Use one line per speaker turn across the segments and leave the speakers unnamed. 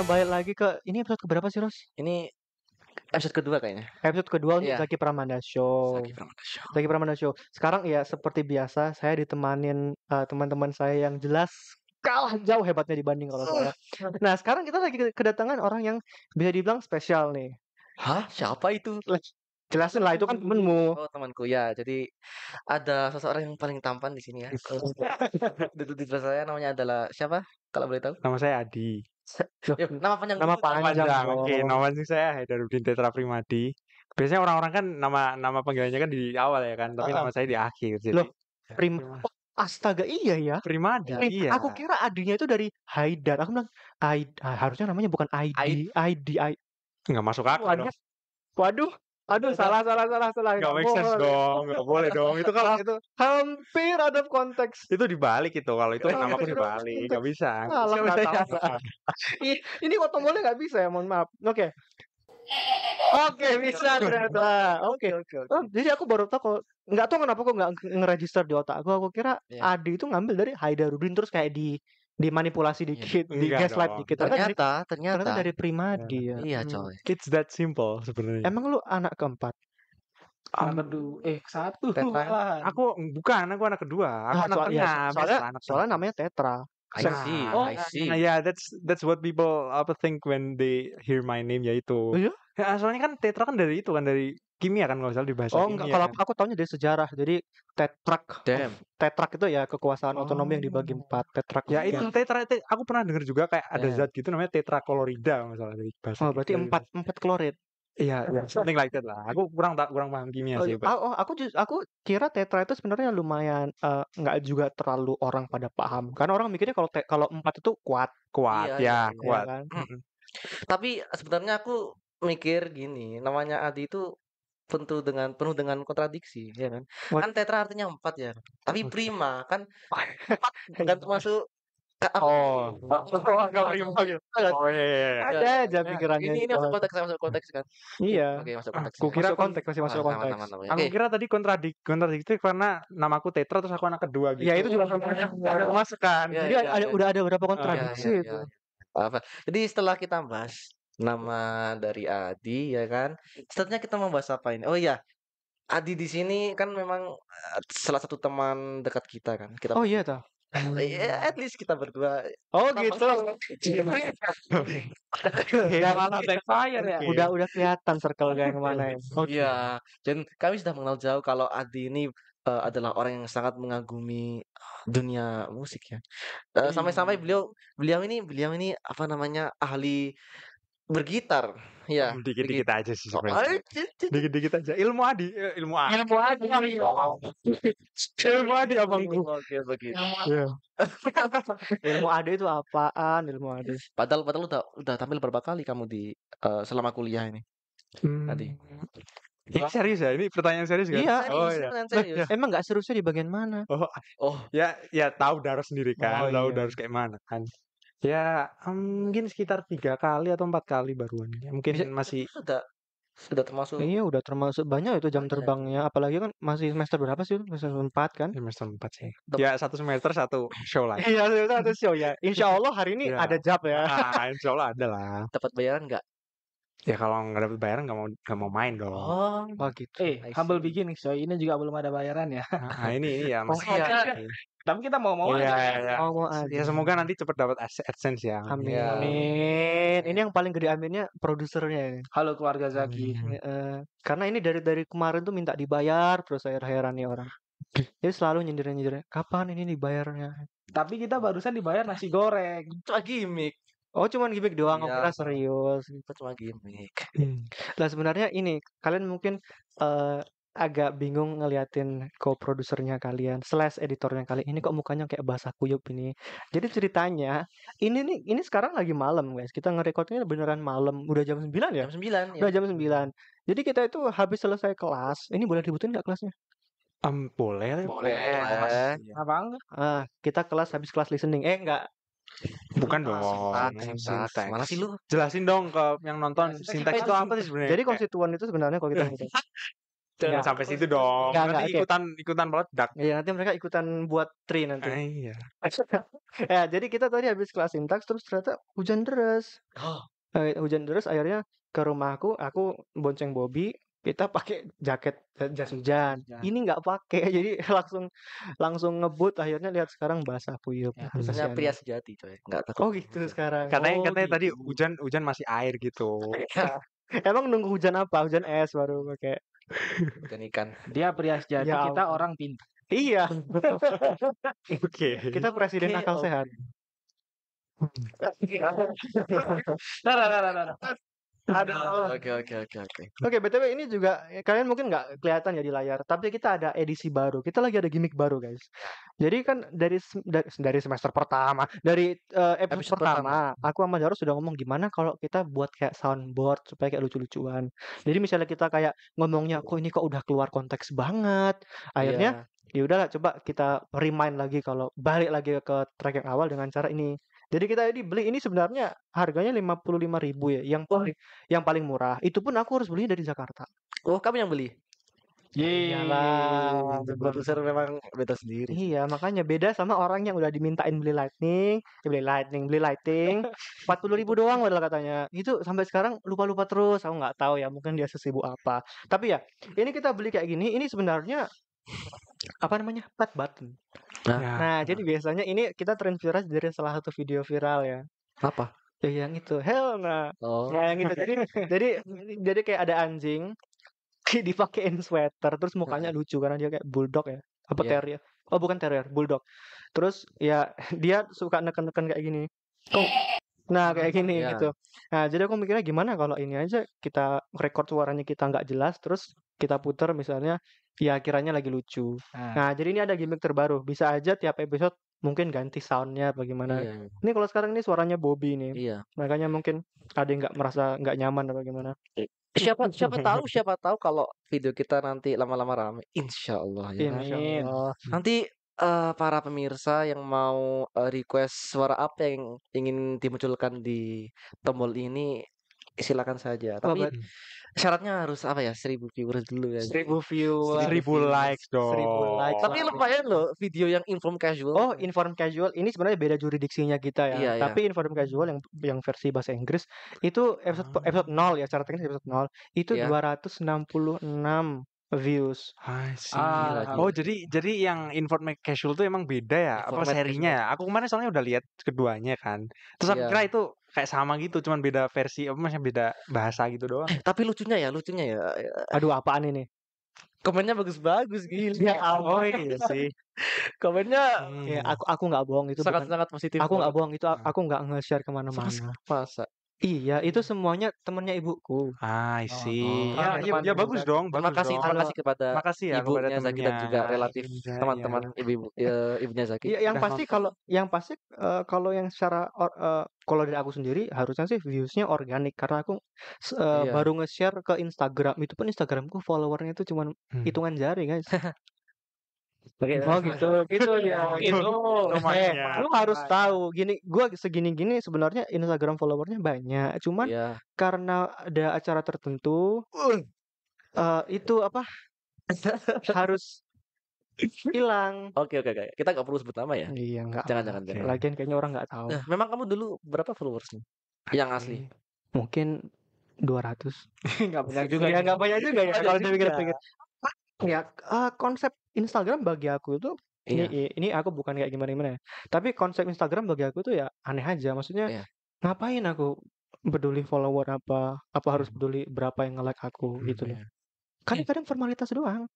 kita balik lagi ke ini episode keberapa
sih Ros? Ini episode kedua kayaknya.
Episode kedua untuk yeah. Zaki Pramanda Show. Zaki Pramanda Show. Zaki Pramanda Show. Sekarang ya seperti biasa saya ditemanin teman eh, teman-teman saya yang jelas kalah jauh hebatnya dibanding kalau saya. Nah sekarang kita lagi kedatangan orang yang bisa dibilang spesial nih. Hah?
Siapa itu? Jelasin lah itu kan temenmu. Oh temanku ya. Jadi ada seseorang yang paling tampan di sini ya. Di saya namanya adalah siapa? Kalau boleh tahu?
Nama saya Adi nama panjang nama panjang, panjang. oke okay, nama sih saya Haidarudin Tetra Primadi biasanya orang-orang kan nama nama panggilannya kan di awal ya kan tapi uh, nama saya di akhir jadi loh, ya, prim oh,
astaga iya ya primadi prim iya aku kira adinya itu dari Haidar aku bilang Haid ah, harusnya namanya bukan ID ID,
ID. nggak masuk akal
waduh Aduh, salah, salah, salah, salah. Gak make sense dong, gak boleh dong. Itu kalau itu
hampir
ada konteks.
Itu dibalik itu kalau itu nama aku dibalik, gak bisa. Salah, gak bisa.
Ini boleh gak bisa ya, mohon maaf. Oke. Oke bisa ternyata. Oke oke. Okay, oh, jadi aku baru tahu kok nggak tahu kenapa kok nggak ngeregister di otak aku. Aku kira yeah. Adi itu ngambil dari Haida Rudin terus kayak di dimanipulasi iya, dikit, yeah. di gaslight dikit. Ternyata,
ternyata, ternyata dari
Primadi
ya. Iya, iya hmm. coy. It's that simple sebenarnya.
Emang lu anak keempat? Anak kedua, eh
satu. Ya? Aku bukan, aku anak kedua. Aku ah, anak soal, iya, tengah. Ya, soalnya, anak soalnya namanya Tetra. I nah. see, oh, I see. Yeah, that's that's what people apa think when they hear my name yaitu. Oh, iya? Ya, soalnya kan Tetra kan dari itu kan dari kimia kan kalau misalnya di bahasa oh, kimia. Oh, kalau
aku tahunya dari sejarah. Jadi tetrak Damn. tetrak itu ya kekuasaan oh. otonomi yang dibagi oh. empat.
Tetrak. Ya itu tetra te, aku pernah dengar juga kayak ada yeah. zat gitu namanya tetraklorida misalnya dari bahasa. Oh, berarti empat empat klorid. Iya, yeah, something like that lah. Aku kurang tak kurang paham kimia oh, sih. Iya. Oh, oh, aku
just, aku kira tetra itu sebenarnya lumayan eh, nggak uh, juga terlalu orang pada paham. Karena orang mikirnya kalau kalau empat itu kuat,
kuat iya, ya, iya, iya kuat. Iya, kan? Tapi sebenarnya aku mikir gini, namanya Adi itu tentu dengan penuh dengan kontradiksi ya kan What? kan tetra artinya empat ya tapi prima kan empat nggak iya. termasuk Oh, nggak oh, prima gitu. Iya kan? Oh iya, iya, iya, ada aja nah, pikirannya. Ini ini masuk konteks masuk konteks kan?
Iya. Oke masuk konteks. Aku kira konteks masih ah, masuk konteks. Aku kira tadi kontradik kontradiktif karena namaku tetra terus aku anak kedua gitu. ya itu juga masuk kan. Jadi ada udah ada berapa kontradiksi itu.
Apa? Jadi setelah kita bahas Nama dari Adi ya kan. setelahnya kita mau bahas apa ini? Oh iya, Adi di sini kan memang eh, salah satu teman dekat kita kan. Kita Oh iya toh. Yeah, at least kita berdua Oh gitu. Ya malah backfire ya. Udah udah kelihatan circle yang mana ya. Iya. Oke. Iya, dan kami sudah mengenal jauh kalau Adi ini uh, adalah orang yang sangat mengagumi eh, dunia musik ya. sampai iya. Sampai-sampai beliau beliau ini beliau ini apa namanya ahli bergitar
ya hmm, dikit dikit aja sih oh, sebenarnya dikit dikit aja ilmu adi eh, ilmu adi ilmu adi
ilmu adi abangku oke begitu iya. ilmu adi itu apaan ilmu adi padahal padahal udah udah tampil berapa kali kamu di
eh, selama kuliah ini tadi hmm. ini serius ya? Ini pertanyaan serius kan? Iya, oh, iya. serius, iya. serius. Emang gak seriusnya di bagian mana? Oh, oh. ya ya tahu darah sendiri kan, oh, tahu iya. kayak mana kan. Ya, mungkin sekitar tiga kali atau empat kali baruan. Ya, mungkin ya, masih sudah sudah termasuk. Iya,
udah termasuk banyak itu jam terbangnya. Apalagi kan masih semester berapa sih? Semester empat kan? Semester empat sih.
Ya satu semester satu show lah. iya, satu show ya. Insya Allah hari ini ya. ada job ya. Ah, insya Allah ada lah. Dapat bayaran nggak? Ya kalau nggak dapet bayaran nggak mau nggak mau main dong. Oh,
Oh gitu, eh, humble beginning so ini juga belum ada bayaran ya. Nah, ini ini ya Oh, masih iya. Kan Tapi kita mau mau iya, aja. iya, iya. Oh, mau Ya aja. semoga
nanti cepet dapat AdSense ya. Iya. Amin. Ya.
Amin. Ini yang paling gede aminnya
produsernya ini. Halo keluarga Zaki. Amin. Hmm. Heeh. karena ini dari dari kemarin tuh minta dibayar terus saya heran nih orang. Jadi selalu nyindir-nyindir. Kapan ini dibayarnya? Tapi kita barusan dibayar nasi goreng. Itu gimmick. Oh cuman gimmick doang, aku Iya. kira serius. Itu
cuma gimmick. Nah
sebenarnya ini kalian mungkin eh, agak bingung ngeliatin co-produsernya kalian slash editornya kalian ini kok mukanya kayak basah kuyup ini. Jadi ceritanya ini nih ini sekarang lagi malam guys. Kita nge-recordnya beneran malam. Udah jam 9 ya? Jam 9 ya. Udah jam 9. Jadi kita itu habis selesai kelas. Ini boleh dibutuhin nggak kelasnya?
Um, boleh. Boleh. Apa enggak? Ah, kita kelas habis kelas listening. Eh enggak, Bukan ah, dong. Sintaks. Mana sih lu? Jelasin dong ke yang nonton sintaks itu apa sih sebenarnya? Jadi
konstituen itu sebenarnya kalau kita gitu.
Jangan sampai situ dong.
nanti ikutan ikutan meledak. Iya, nanti mereka ikutan buat tri nanti. Ah, iya. ya, jadi kita tadi habis kelas sintaks terus ternyata hujan deras. Oh. Eh, hujan deras akhirnya ke rumahku, aku bonceng Bobby, kita pakai jaket eh, jas hujan. Ini nggak pakai, jadi langsung langsung ngebut. Akhirnya lihat sekarang basah puyuh. Ya, pria
sejati, coy. Nggak takut. Oh gitu sekarang. Karena oh, katanya gitu. tadi hujan hujan masih air gitu.
Emang nunggu hujan apa? Hujan es baru pakai.
Hujan ikan.
Dia pria
sejati, ya, kita apa. orang pintar. Iya.
Oke. okay. Kita presiden okay, akal okay. sehat. Nah, nah, nah, nah, nah
ada oh. oke oke oke oke
oke btw ini juga kalian mungkin nggak kelihatan ya di layar tapi kita ada edisi baru kita lagi ada gimmick baru guys ya. jadi kan dari dari semester pertama dari uh, episode, pertama, pertama aku sama Jaro sudah ngomong gimana kalau kita buat kayak soundboard supaya kayak lucu-lucuan jadi misalnya kita kayak ngomongnya kok ini kok udah keluar konteks banget akhirnya yeah ya udahlah coba kita remind lagi kalau balik lagi ke track yang awal dengan cara ini jadi kita ini beli ini sebenarnya harganya 55.000 ya, yang paling yang paling murah. Itu pun aku harus beli dari Jakarta. Oh, kamu yang beli? Ya iya. produser memang beda sendiri. Iya, makanya beda sama orang yang udah dimintain beli lightning, ya beli lightning, beli lighting, empat puluh ribu doang padahal katanya. Itu sampai sekarang lupa-lupa terus. Aku nggak tahu ya, mungkin dia sesibuk apa. Tapi ya, ini kita beli kayak gini, ini sebenarnya apa namanya? Pet button. Nah, nah jadi biasanya ini kita terinspirasi dari salah satu video viral ya. Apa? Ya, yang itu hell nah.
Oh. Nah, yang itu. Jadi jadi
jadi kayak ada anjing dipakein sweater terus mukanya hmm. lucu karena dia kayak bulldog ya. Apa yeah. terrier? Oh, bukan terrier, bulldog. Terus ya dia suka neken-neken kayak gini. Oh. Nah hmm. kayak gini yeah. gitu. Nah jadi aku mikirnya gimana kalau ini aja kita record suaranya kita nggak jelas terus kita putar misalnya ya kiranya lagi lucu. Nah. nah, jadi ini ada gimmick terbaru. Bisa aja tiap episode mungkin ganti soundnya bagaimana. Iya. Ini kalau sekarang ini suaranya Bobby nih. Iya. Makanya mungkin ada yang nggak merasa nggak nyaman
atau bagaimana. Eh, siapa siapa tahu siapa tahu kalau video kita nanti lama-lama rame. Insya Allah ya. Insya Allah. Nanti uh, para pemirsa yang mau uh, request suara apa yang ingin dimunculkan di tombol ini silakan saja. Tapi oh, syaratnya harus apa ya seribu viewers dulu ya seribu
view seribu likes dong seribu likes tapi lumayan loh video yang inform casual oh inform casual ini sebenarnya beda juridiksinya kita ya iya, iya. tapi iya. inform casual yang yang versi bahasa Inggris itu episode hmm. episode nol ya secara teknis episode nol itu iya. dua ratus enam puluh enam views. Ah, ah oh
jadi jadi yang inform casual tuh emang beda ya apa serinya ya? Aku kemarin soalnya udah lihat keduanya kan. Terus yeah. aku iya. kira itu kayak sama gitu cuman beda versi apa maksudnya beda bahasa gitu doang eh, tapi lucunya ya lucunya ya eh, eh, aduh apaan ini komennya bagus-bagus
gila ya oh iya sih komennya hmm. ya, aku aku nggak bohong itu sangat sangat positif aku nggak bohong itu aku nggak nge-share kemana-mana Iya, itu semuanya temennya
ibuku. Ah,
sih. Oh, Ya, Ya, ya, bagus dong, Terima kasih, terima kasih kepada Makasih ya kepada ibunya
Zaki dan juga ya. relatif iya, iya. teman-teman ya.
ibu ya, ibunya Zaki. Iya, yang yang pasti kalau
yang pasti eh, kalau yang secara or- eh, kalau dari aku sendiri harusnya sih viewsnya organik karena aku uh, Iya. baru nge-share ke Instagram itu pun Instagramku followernya itu cuma Hmm. hitungan jari guys. oh gitu, nah, gitu ya, gitu. Lumayan. Eh, lu harus nah, tahu, gini, gua segini-gini sebenarnya Instagram followernya banyak, cuman yeah. karena ada acara tertentu, uh, itu apa? harus
hilang. Oke okay, oke okay, oke. Okay. Kita nggak perlu sebut nama ya.
Iya nggak. Jangan jangan jangan. Lagian kayaknya orang nggak tahu. Nah,
memang kamu dulu berapa followers followersnya? Yang asli?
Mungkin 200
iya, ya. Nggak banyak juga. Ya nggak banyak juga ya. Kalau dipikir-pikir.
Ya uh, eh, konsep Instagram bagi aku itu ini Iya. ini aku bukan kayak gimana-gimana ya, Tapi konsep Instagram bagi aku tuh ya aneh aja. Maksudnya Iya. ngapain aku peduli follower apa, apa
harus hmm. peduli berapa yang nge-like aku hmm, gitu loh. iya.
Kan kadang iya. formalitas doang.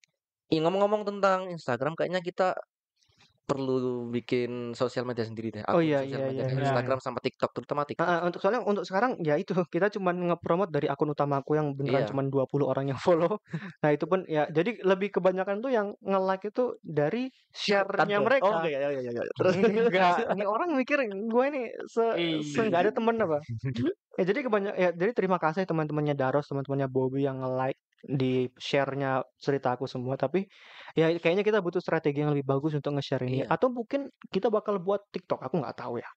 Iya, ngomong-ngomong tentang Instagram kayaknya kita perlu bikin sosial media sendiri deh. Aku oh iya sosial iya media iya, iya. Instagram sama TikTok terutama TikTok.
Uh, untuk soalnya untuk sekarang ya itu kita cuma ngepromot dari akun utama aku yang beneran yeah. cuma 20 orang yang follow. nah, itu pun ya jadi lebih kebanyakan tuh yang nge-like itu dari share mereka. Oh iya iya
iya iya. Terus enggak
ini orang mikir gue ini se, se gak ada iya. temen apa. ya jadi kebanyak ya jadi terima kasih teman-temannya Daros, teman-temannya Bobby yang nge-like di share-nya cerita aku semua tapi ya kayaknya kita butuh strategi yang lebih bagus untuk nge-share ini iya. atau mungkin kita bakal buat TikTok aku nggak tahu ya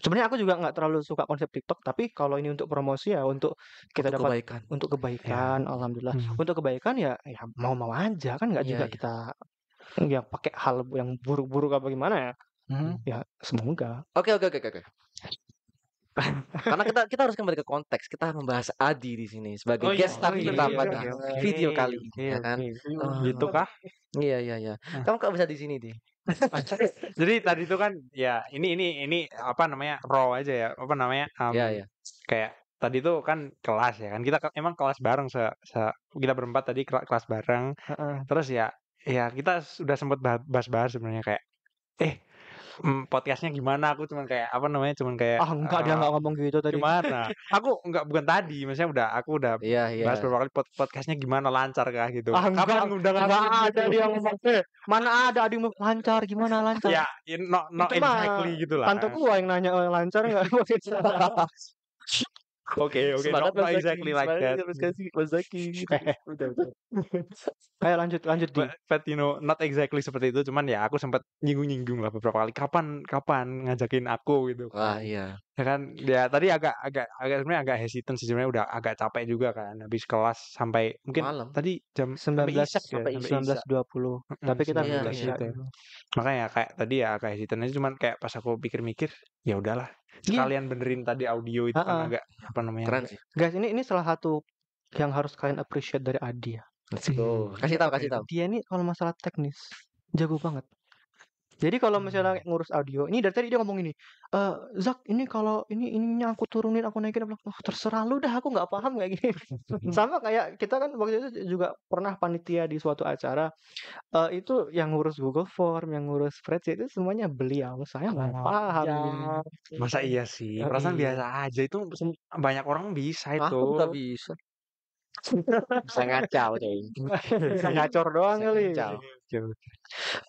sebenarnya aku juga nggak terlalu suka konsep TikTok tapi kalau ini untuk promosi ya untuk kita untuk dapat kebaikan. untuk iya. kebaikan ya. alhamdulillah hmm. untuk kebaikan ya ya mau mau aja kan nggak iya, iya. ya, juga ya. kita
yang pakai hal yang buruk-buruk apa gimana ya
hmm. ya semoga
oke okay, oke okay, oke okay, oke karena kita kita harus kembali ke konteks. Kita membahas Adi di sini sebagai oh, iya, guest tapi star oh iya, kita iya, pada iya, video kali ini, iya, ya kan? Iya, iya. Uh, gitu kah? Iya iya iya. Ah. Kamu kok bisa di sini deh Jadi tadi itu
kan ya ini ini ini apa namanya raw aja ya apa namanya? Um, iya, mmm, iya. Kayak tadi itu kan kelas ya kan kita emang kelas bareng se, se kita berempat tadi kelas bareng uh -uh. terus ya ya kita sudah sempat bahas-bahas sebenarnya kayak eh mm, podcastnya gimana aku cuman kayak apa namanya cuman kayak ah oh, enggak uh, dia eh, enggak ngomong gitu tadi gimana aku enggak bukan tadi maksudnya udah aku udah iya, iya. bahas beberapa kali pod podcastnya gimana lancar kah gitu ah, enggak, kapan udah enggak, enggak ada gitu. dia
ngomong eh, mana ada adik mau lancar gimana lancar ya
yeah, not, not exactly gitu lah
yang nanya eh, lancar enggak
Oke, oke. Semangat Not, Mas exactly Zaki. like Semangat that. Mas Zaki. Mas Zaki. Betul, betul. Kayak lanjut, lanjut di. But, but, you know, not exactly seperti itu. Cuman ya aku sempat nyinggung-nyinggung lah beberapa kali. Kapan, kapan ngajakin aku gitu. Ah iya. Ya kan, ya tadi agak, agak, agak sebenarnya agak hesitant sih. Sebenarnya udah agak capek juga kan. Habis kelas sampai mungkin Malam. tadi jam 19 sampai ya, sembilan belas dua puluh. Tapi kita iya, iya, gitu. Makanya ya kayak tadi ya agak hesitant aja. Cuman kayak pas aku pikir-mikir, ya udahlah Iya. sekalian benerin tadi audio itu uh -uh. kan agak apa namanya keren sih
guys ini ini salah satu yang harus kalian appreciate dari Adi ya
Let's go.
Iya. Kasih tahu, kasih tahu.
Dia ini kalau masalah teknis jago banget. Jadi kalau misalnya hmm. ngurus audio, ini dari tadi dia ngomong ini, e, Zak ini kalau ini ininya aku turunin, aku naikin, aku oh, terserah lu dah, aku nggak paham kayak gini. Sama kayak kita kan waktu itu juga pernah panitia di suatu acara, uh, itu yang ngurus Google Form, yang ngurus spreadsheet itu semuanya beliau, saya nggak oh, paham. Ya. Masa iya sih, ya, perasaan iya.
biasa aja itu banyak orang bisa ah, itu. Aku nggak bisa. bisa ngacau deh bisa ngacor doang kali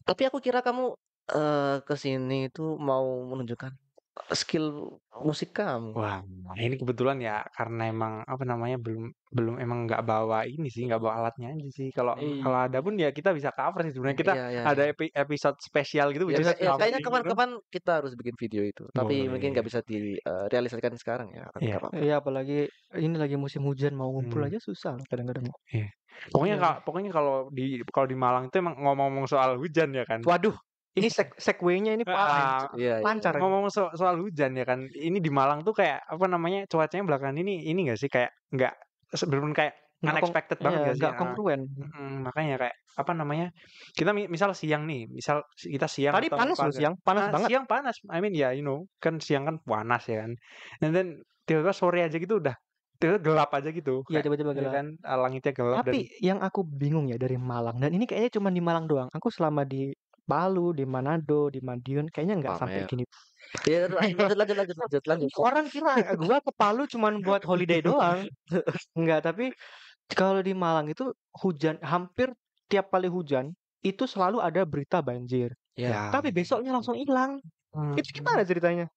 tapi aku kira kamu uh, ke sini itu mau menunjukkan
eh, skill musik kamu. Wah, nah ini kebetulan ya karena emang apa namanya belum belum emang nggak bawa ini sih, nggak bawa alatnya aja sih. Kalau iya. kalau ada pun ya kita bisa cover sih sebenarnya kita Iya iya ada iya. epi episode spesial gitu Ya bisa ya kayaknya gitu kan. kapan-kapan
kita harus bikin video itu,
tapi mungkin nggak bisa direalisasikan eh, uh, sekarang ya, Iya. apa
iya, apalagi ini lagi musim hujan mau ngumpul hmm. aja susah kadang-kadang. Iya. Pokoknya Iya.
pokoknya kalau di kalau di Malang itu emang ngomong-ngomong soal hujan ya kan. Waduh ini seg segwaynya ini ah, pan iya, iya. lancar ngomong so soal hujan ya kan ini di Malang tuh kayak apa namanya cuacanya belakangan ini ini gak sih kayak nggak sebelum kayak nggak unexpected banget iya, gak sih nggak kongruen hmm, makanya kayak apa namanya kita misal siang nih misal kita siang tadi panas loh siang panas nah, banget siang panas I mean ya yeah, you know kan siang kan panas ya kan and then tiba-tiba sore aja gitu udah tiba-tiba gelap aja gitu. Iya tiba-tiba ya gelap. kan ah, langitnya gelap. Tapi dan...
yang aku bingung ya dari Malang dan ini kayaknya cuma di Malang doang. Aku selama di Palu, di Manado, di Madiun, kayaknya nggak sampai ya. gini. Ya, lanjut,
lanjut, lanjut, lanjut,
lanjut. Orang kira gue ke Palu cuma buat holiday doang. Enggak, tapi kalau di Malang itu hujan hampir tiap kali hujan itu selalu ada berita banjir. Ya. Tapi besoknya langsung hilang. Hmm. Itu gimana ceritanya?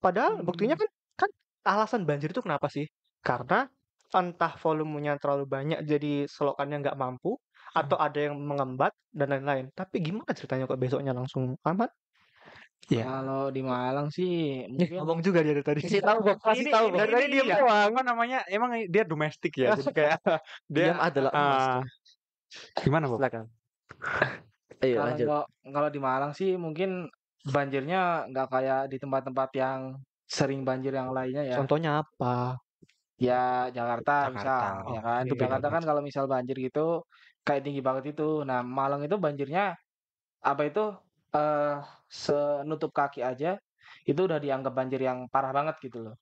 Padahal buktinya hmm. kan kan alasan banjir itu kenapa sih? Karena entah volumenya terlalu banyak jadi selokannya nggak mampu atau ada yang mengembat dan lain-lain. Tapi gimana ceritanya kok besoknya langsung aman? Ya. Kalau di Malang sih mungkin ngomong juga dia dari tadi. Kasih tahu kok, kasih tahu Dari tadi iya. dia ya.
Apa namanya? Emang dia domestik ya. Jadi kayak dia Diam adalah uh, Gimana, Bob? Silakan. Ayo kalo, lanjut.
Kalau di Malang sih mungkin banjirnya nggak kayak di tempat-tempat yang sering banjir yang lainnya ya.
Contohnya apa?
Ya Jakarta, Jakarta. misal, ya kan. Itu Jakarta kan kalau misal banjir gitu kayak tinggi banget itu. Nah, Malang itu banjirnya apa itu eh senutup kaki aja itu udah dianggap banjir yang parah banget gitu loh.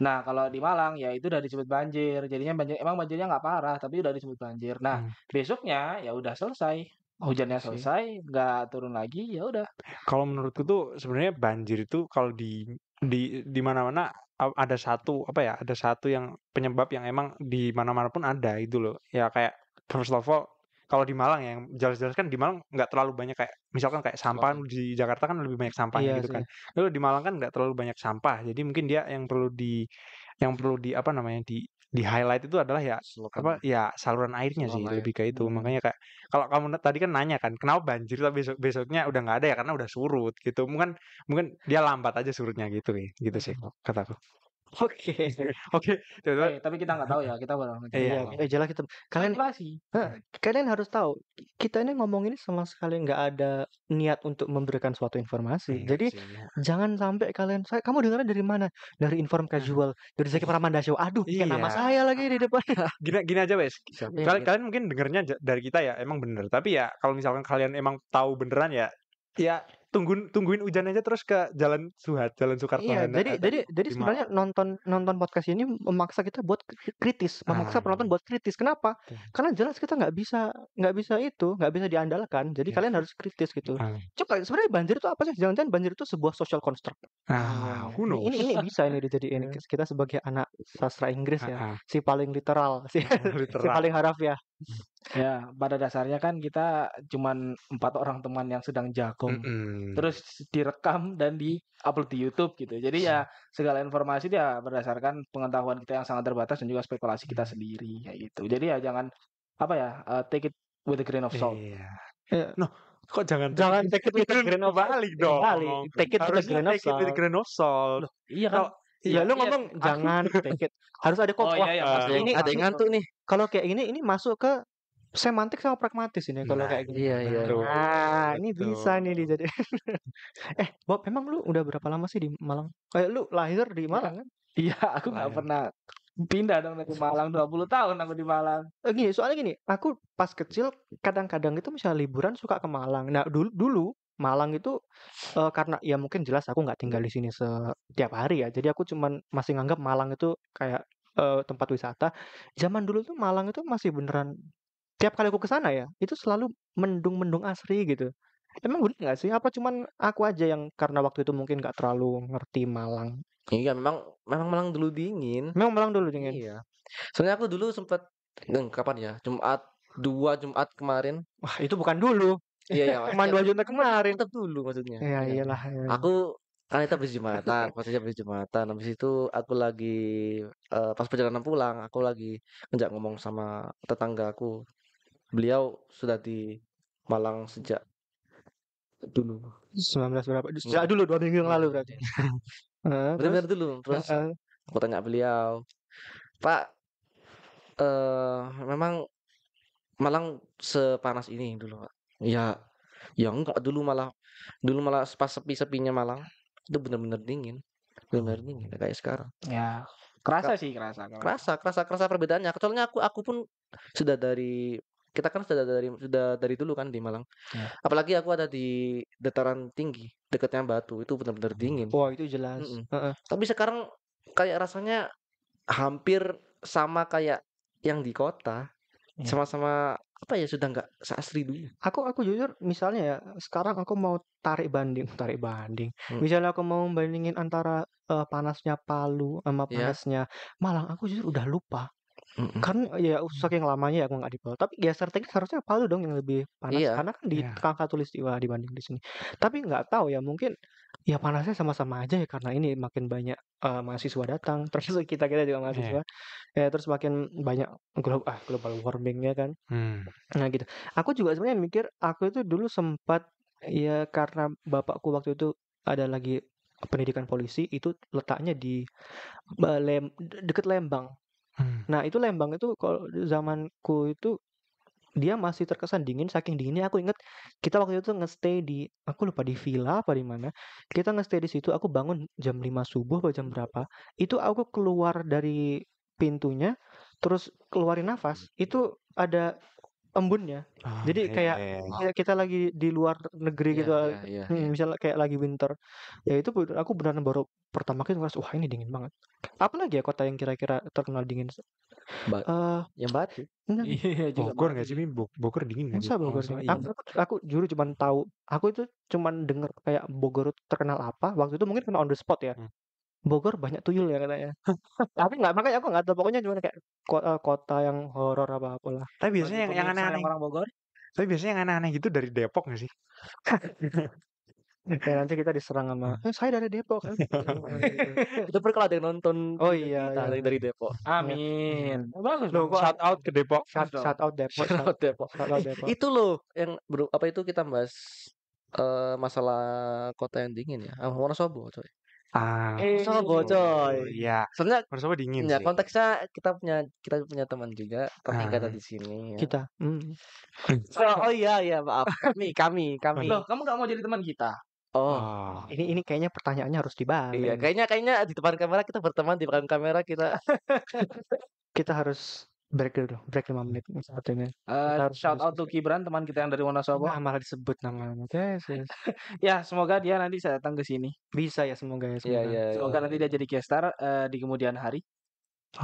Nah, kalau di Malang ya itu udah disebut banjir. Jadinya banjir emang banjirnya nggak parah, tapi udah disebut banjir. Nah, Hmm. besoknya ya udah selesai. Hujannya selesai, nggak turun lagi, ya udah.
Kalau menurutku tuh sebenarnya banjir itu kalau di di di mana-mana ada satu apa ya ada satu yang penyebab yang emang di mana-mana pun ada itu loh ya kayak first of all kalau di Malang ya, yang jelas-jelas kan di Malang nggak terlalu banyak kayak misalkan kayak sampah oh. di Jakarta kan lebih banyak sampah iya, gitu kan. sih. kan lalu di Malang kan nggak terlalu banyak sampah jadi mungkin dia yang perlu di yang perlu di apa namanya di di highlight itu adalah ya Selokan. apa ya, ya saluran airnya Selokan sih lebih kayak itu hmm. makanya kayak kalau kamu tadi kan nanya kan kenapa banjir tapi besok besoknya udah nggak ada ya karena udah surut gitu mungkin mungkin dia lambat aja surutnya gitu ya gitu sih hmm. kataku Oke. Oke. tapi kita nggak tahu ya, kita barang. Iya, ya, iya
jelas kita. Kalian pasti. Kalian harus tahu, kita ini ngomong ini sama sekali nggak ada niat untuk memberikan suatu informasi. Iya Jadi iya. jangan sampai kalian kamu dengarnya dari mana? Dari nah. inform casual, dari Zaki Pramanda Show. Aduh, iya. nama saya lagi di depan.
gini gini aja, Wes. Kalian, kalian mungkin dengernya dari kita ya, emang bener. Tapi ya kalau misalkan kalian emang tahu beneran ya, ya tungguin tungguin hujan aja terus ke jalan Suhat, jalan Soekarno. Iya, jadi jadi jadi sebenarnya
nonton nonton podcast ini memaksa kita buat kritis, memaksa ah. penonton buat kritis. Kenapa? Okay. Karena jelas kita nggak bisa nggak bisa itu, nggak bisa diandalkan. Jadi yeah. kalian harus kritis gitu. Ah. Coba sebenarnya banjir itu apa sih? Jangan-jangan banjir itu sebuah social construct.
Ah, nah, who knows? Ini ini
bisa ini dijadiin kita sebagai anak sastra Inggris ya, ah. si paling
literal, si, literal. si paling harafiah. Ya, pada dasarnya kan kita cuman empat orang teman yang sedang jagung. Mm-hmm. Terus direkam dan di-upload di YouTube gitu. Jadi ya iya. segala informasi dia ya berdasarkan pengetahuan kita yang sangat terbatas dan juga spekulasi kita sendiri kayak gitu. Jadi ya jangan apa ya, uh, take it with a grain of salt. Iya. Yeah. No, kok jangan jangan take it with a grain of balik dong. Take it with a grain of salt. Take it grain of
salt. iya kan? Kalo, Iya, ya, lu ngomong iya. jangan take it. Harus ada kok. Oh, iya, iya, uh, ini ada yang ngantuk
nih. Kalau kayak gini ini masuk ke semantik sama pragmatis ini kalau nah, kayak gini. Iya, iya. Nah, ini bisa nih jadi eh, Bob, memang lu udah berapa lama sih di Malang? Kayak lu lahir di iya. Malang kan?
Iya, aku nggak
pernah pindah dong dari Malang dua
puluh tahun aku di Malang.
Eh, gini, soalnya gini, aku pas kecil kadang-kadang itu misalnya liburan suka ke Malang. Nah, dulu dulu Malang itu, uh, karena ya mungkin jelas aku nggak tinggal di sini setiap hari ya, jadi aku cuman masih nganggep Malang itu kayak, uh, tempat wisata. Zaman dulu tuh Malang itu masih beneran tiap kali aku ke sana ya, itu selalu mendung-mendung asri gitu. Emang bener nggak sih? Apa cuman aku aja yang karena waktu itu mungkin nggak terlalu ngerti Malang?
Iya memang memang Malang dulu dingin. Memang Malang dulu dingin? Iya. Soalnya aku dulu sempet kapan ya, Jumat dua Jumat kemarin. Wah, itu bukan dulu.
Iya iya. dua
juta kemarin. Tetap dulu maksudnya. Iya, iya. iyalah. Ya. Aku kan itu habis jumatan, maksudnya habis jumatan. Habis itu aku lagi uh, pas perjalanan pulang, aku lagi ngejak ngomong sama tetangga aku. Beliau sudah di Malang sejak dulu. 19 berapa? Hmm. Sejak dulu dua minggu yang lalu berarti. Hmm. uh, eh, Benar-benar dulu. Terus uh, aku tanya beliau, Pak, uh, memang Malang sepanas ini dulu, Pak ya ya enggak dulu malah dulu malah pas sepi-sepinya Malang itu benar-benar dingin benar-benar dingin kayak sekarang ya kerasa sih kerasa kerasa kerasa kerasa perbedaannya kecuali aku aku pun sudah dari kita kan sudah dari sudah dari dulu kan di Malang ya. apalagi aku ada di dataran tinggi dekatnya Batu itu benar-benar hmm. dingin wah itu jelas mm -mm. Uh -uh. tapi sekarang kayak rasanya hampir sama kayak yang di kota ya. sama-sama apa ya sudah nggak seasri dulu aku aku jujur
misalnya ya sekarang aku mau tarik banding tarik banding hmm.
misalnya aku mau bandingin
antara uh, panasnya Palu sama iya. panasnya yeah. Malang aku jujur udah lupa Mm-mm. Kan ya usak yang lamanya ya, aku nggak dipel. Tapi ya strategi harusnya Palu dong yang lebih panas iya. karena kan di yeah. Kakatulistiwa dibanding di sini. Tapi nggak tahu ya mungkin ya panasnya sama-sama aja ya karena ini makin banyak uh, mahasiswa datang terus kita kita juga iya. mahasiswa yeah. ya terus makin banyak global ah, global warmingnya kan Mm. nah gitu aku juga sebenarnya mikir aku itu dulu sempat ya karena bapakku waktu itu ada lagi pendidikan polisi itu letaknya di eh, lem, deket Lembang Hmm. Nah, itu Lembang itu kalau zamanku itu dia masih terkesan dingin saking dinginnya aku inget kita waktu itu ngestay di aku lupa di villa apa di mana kita ngestay di situ aku bangun jam 5 subuh atau jam berapa itu aku keluar dari pintunya terus keluarin nafas itu ada embunnya. Oh, ah, Jadi okay. Iya, kayak iya, iya, kayak kita lagi di luar negeri yeah, gitu. Yeah, yeah, hmm, yeah. Misalnya kayak lagi winter. Ya itu aku benar baru pertama kali ngerasa wah ini dingin banget. Apa lagi ya kota yang kira-kira terkenal dingin? Ba uh,
yang Batu. Iya, Bogor nggak sih? Bogor dingin nggak sih? Bogor dingin. Aku,
aku juru cuman tahu. Aku itu cuman denger kayak Bogor terkenal apa. Waktu itu mungkin kena on the spot ya. Hmm. Bogor banyak tuyul ya katanya. Tapi nggak makanya aku nggak tahu pokoknya cuma kayak kota, eh, kota yang horor apa apalah. Tapi biasanya yang, yang aneh-aneh orang Bogor. Tapi biasanya yang aneh-aneh gitu dari Depok nggak sih? ya nanti kita diserang sama hmm. eh, saya dari Depok kan.
Itu per kalau yang nonton. Oh iya, kita iya. dari Depok. Amin. Iya. Bagus. Loh, kok
shout out ke Depok. Shout, shout out Depok. Shout out Depok. Eh, shout out Depok. Itu
loh yang bro, apa itu kita bahas uh, masalah kota yang dingin ya. Wonosobo coy.
Ah, eh, so gitu. Oh, Iya. soalnya bersama dingin ya, sih.
konteksnya kita punya kita punya teman juga tapi ah, di sini. Ya. Kita. Mm. So, oh iya iya maaf. Kami kami kami. Loh, kamu gak mau jadi teman kita?
Oh. oh. Ini ini kayaknya pertanyaannya harus iya, dibalik. Iya,
kayaknya kayaknya di depan kamera kita berteman di depan kamera kita.
kita harus break dulu break lima menit saat ini
uh, shout out to Kibran teman kita yang dari Wonosobo nah,
malah
disebut nama. yes,
yes. ya semoga dia nanti saya datang ke sini bisa ya semoga ya iya, semoga, yeah, yeah, yeah. nanti dia jadi guest star uh, di kemudian hari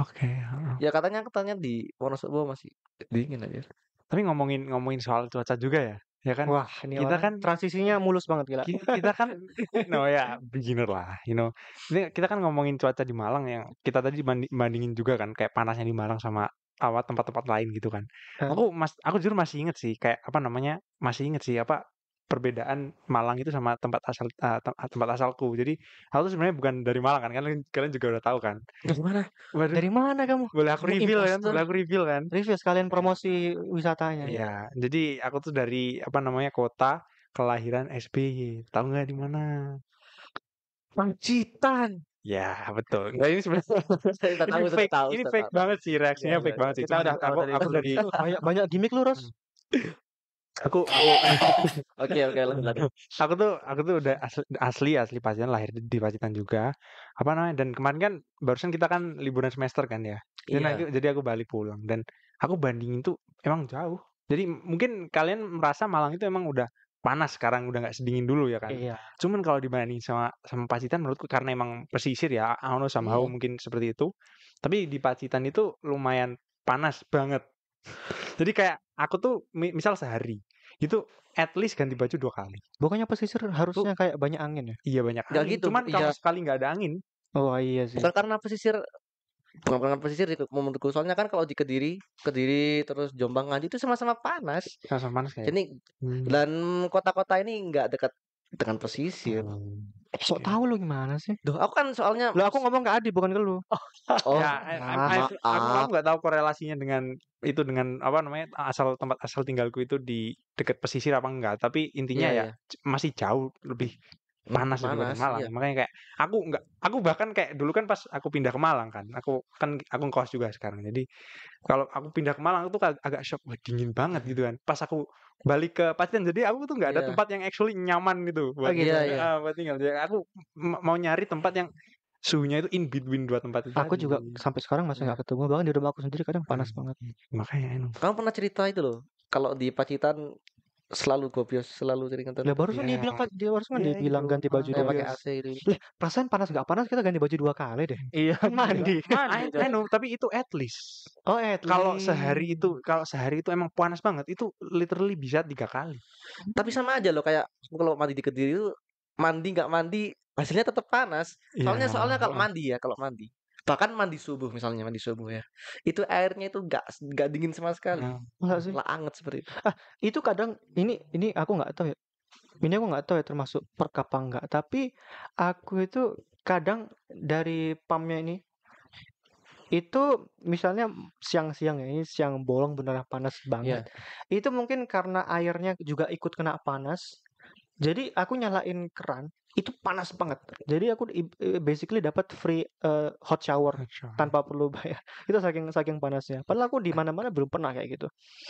oke okay. ya katanya katanya di Wonosobo masih
dingin aja tapi ngomongin ngomongin soal cuaca juga ya ya kan wah ini kita kan
transisinya mulus banget gila kita, kita kan
no ya beginner lah you know kita kan ngomongin cuaca di Malang yang kita tadi bandingin juga kan kayak panasnya di Malang sama apa tempat-tempat lain gitu kan. Hmm. Aku mas aku jujur masih inget sih kayak apa namanya? Masih inget sih apa perbedaan Malang itu sama tempat asal uh, tempat asalku. Jadi aku tuh sebenarnya bukan dari Malang kan. Kalian kalian juga udah tahu kan. Dari
mana? Waduh, dari mana kamu?
Boleh aku reveal kan? Boleh aku reveal kan?
Reveal sekalian promosi wisatanya. Ya. Iya,
jadi aku tuh dari apa namanya kota kelahiran SBY. Tahu nggak di mana? Pancitan. Ya betul. Nah, ini sebenarnya kita tahu, ini fake, tahu, ini fake tahu. banget sih reaksinya ya, fake ya. banget sih. Kita udah tahu aku, aku dari banyak
banyak gimmick lu Ros.
aku oke oke lanjut Aku tuh aku tuh udah asli asli, asli pasien lahir di, di Pacitan juga. Apa namanya? Dan kemarin kan barusan kita kan liburan semester kan ya. Jadi, iya. aku, jadi aku balik pulang dan aku bandingin tuh emang jauh. Jadi mungkin kalian merasa Malang itu emang udah panas sekarang udah nggak sedingin dulu ya kan. Iya. Cuman kalau dibanding sama sama Pacitan menurutku karena emang pesisir ya, I don't know somehow iya. mungkin seperti itu. Tapi di Pacitan itu lumayan panas banget. Jadi kayak aku tuh misal sehari itu at least ganti baju dua kali. Bukannya pesisir harusnya kayak banyak angin ya? Iya banyak ya angin. Gak gitu, Cuman iya. kalau sekali nggak ada angin.
Oh iya sih. Bukan karena pesisir pengalaman pesisir menurutku soalnya kan kalau di kediri kediri terus jombang nganti itu sama-sama panas
sama-sama panas ya jadi
hmm. dan kota-kota ini nggak dekat dengan pesisir hmm. Oh, so iya. tau lo gimana sih? Duh, aku kan soalnya lo aku ngomong ke Adi bukan ke lu. Oh.
Ya, oh ya, nah, aku aku enggak tahu korelasinya dengan itu dengan apa namanya asal tempat asal tinggalku itu di dekat pesisir apa enggak, tapi intinya yeah, ya yeah. masih jauh lebih
panas, panas di Malang. Iya.
Makanya kayak aku nggak aku bahkan kayak dulu kan pas aku pindah ke Malang kan. Aku kan aku ngkos juga sekarang. Jadi kalau aku pindah ke Malang tuh agak shock, wah dingin banget gitu kan. Pas aku balik ke Pacitan jadi aku tuh nggak ada yeah. tempat yang actually nyaman gitu buat, okay, Yeah, yeah. buat tinggal. Jadi aku mau nyari tempat yang suhunya itu in between dua tempat itu. Aku tadi. juga
gitu. sampai sekarang masih nggak iya. ketemu bahkan di rumah aku sendiri kadang panas
hmm. banget. Makanya enak.
Kamu pernah cerita itu loh, kalau di Pacitan selalu gue bias selalu sering kantor. Lah barusan yeah. dia iya. bilang kan dia barusan kan yeah, dia iya, bilang ganti baju dia. pakai AC ya. Lah
perasaan panas gak panas kita ganti baju dua kali
deh. Iya mandi. mandi. I, tapi itu at least. Oh at least. Kalau sehari itu kalau sehari itu emang panas banget itu literally bisa tiga kali. Tapi sama aja loh kayak kalau mandi di kediri itu mandi nggak mandi hasilnya tetap panas. Iya.
Soalnya yeah. soalnya kalau mandi ya kalau mandi bahkan mandi subuh misalnya mandi subuh ya itu airnya itu gak gak dingin sama sekali enggak sih lah anget seperti itu ah itu kadang ini ini aku
nggak tahu ya ini aku nggak tahu ya termasuk perkapa nggak tapi aku itu kadang dari pamnya ini itu misalnya siang-siang ya ini siang bolong beneran panas iya. banget yeah. itu mungkin karena airnya juga ikut kena panas jadi aku nyalain keran, itu panas banget. Jadi aku basically dapat free uh, hot, shower hot tanpa perlu bayar. Itu saking saking panasnya. Padahal aku di mana-mana belum pernah kayak gitu.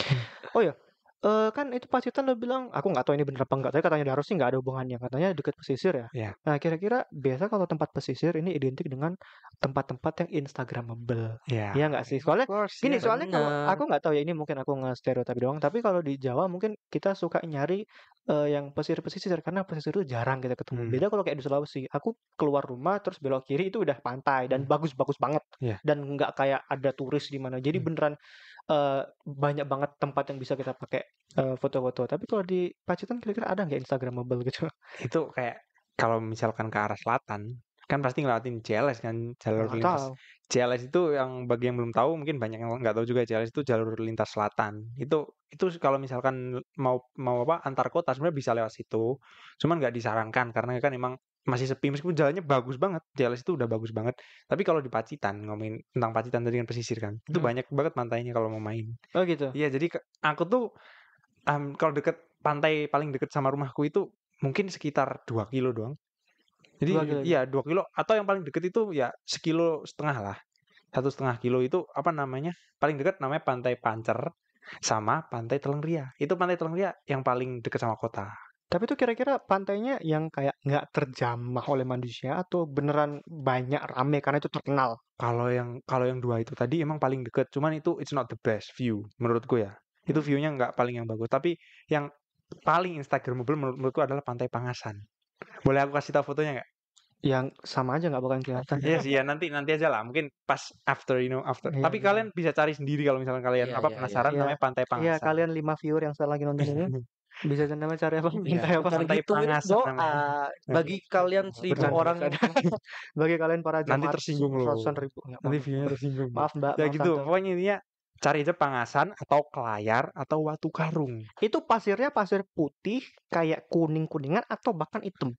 Hmm. Oh ya, uh, kan itu pasitan lo bilang, aku nggak tahu ini bener apa enggak. Tapi katanya harus sih nggak ada hubungannya. Katanya dekat pesisir ya. Yeah. Nah kira-kira biasa kalau tempat pesisir ini identik dengan tempat-tempat yang Instagramable. Ya, iya yeah. Ya nggak sih? Soalnya course, gini, yeah, soalnya kalau aku nggak tahu ya ini mungkin aku nge stereotip doang. Tapi kalau di Jawa mungkin kita suka nyari uh, yang pesisir-pesisir karena pesisir itu jarang kita ketemu. Hmm. Beda kalau kayak di Sulawesi, aku keluar rumah terus belok kiri itu udah pantai dan bagus hmm. bagus-bagus banget yeah. dan nggak kayak ada turis di mana. Jadi hmm. beneran, uh, banyak banget tempat yang bisa kita pakai, foto eh, foto-foto. Tapi kalau di Pacitan kira-kira ada nggak instagramable gitu?
Itu kayak kalau misalkan ke arah selatan kan pasti ngelatin JLS kan jalur Nggak lintas tahu. JLS itu yang bagi yang belum tahu mungkin banyak yang nggak tahu juga JLS itu jalur lintas selatan itu itu kalau misalkan mau mau apa antar kota sebenarnya bisa lewat situ cuman nggak disarankan karena kan emang masih sepi meskipun jalannya bagus banget JLS itu udah bagus banget tapi kalau di Pacitan ngomongin tentang Pacitan tadi kan pesisir kan itu hmm. banyak banget pantainya kalau mau main oh gitu iya jadi aku tuh um, kalau deket pantai paling deket sama rumahku itu mungkin sekitar 2 kilo doang jadi dua kilo. iya gitu? dua kilo atau yang paling deket itu ya sekilo setengah lah. Satu setengah kilo itu apa namanya? Paling deket namanya Pantai Pancer sama Pantai Teleng Ria. Itu Pantai Teleng Ria yang paling deket sama kota.
Tapi itu kira-kira pantainya yang kayak nggak terjamah oleh manusia atau beneran
banyak rame karena itu terkenal. Kalau yang kalau yang dua itu tadi emang paling deket, cuman itu it's not the best view menurutku ya. Itu hmm. viewnya nya nggak paling yang bagus, tapi yang paling instagramable menurutku adalah Pantai Pangasan. Boleh aku kasih tahu fotonya nggak? yang sama aja nggak bakal kelihatan. Iya sih ya nanti nanti aja lah mungkin pas after you know after. Yeah, Tapi yeah. kalian bisa cari sendiri kalau misalnya kalian yeah, apa yeah, iya. penasaran yeah. namanya Pantai iya, Pangasan. Iya yeah,
kalian lima viewer yang sekarang lagi nonton ini bisa namanya cari apa? Iya, Pantai apa? Pantai Pangasan doa. Bagi kalian seribu orang bagi kalian para jemaat nanti tersinggung loh. Ribu. Nanti viewnya tersinggung. Maaf Mbak. Ya gitu
pokoknya intinya cari aja pangasan atau kelayar atau watu karung. Itu pasirnya pasir putih kayak kuning-kuningan atau bahkan hitam.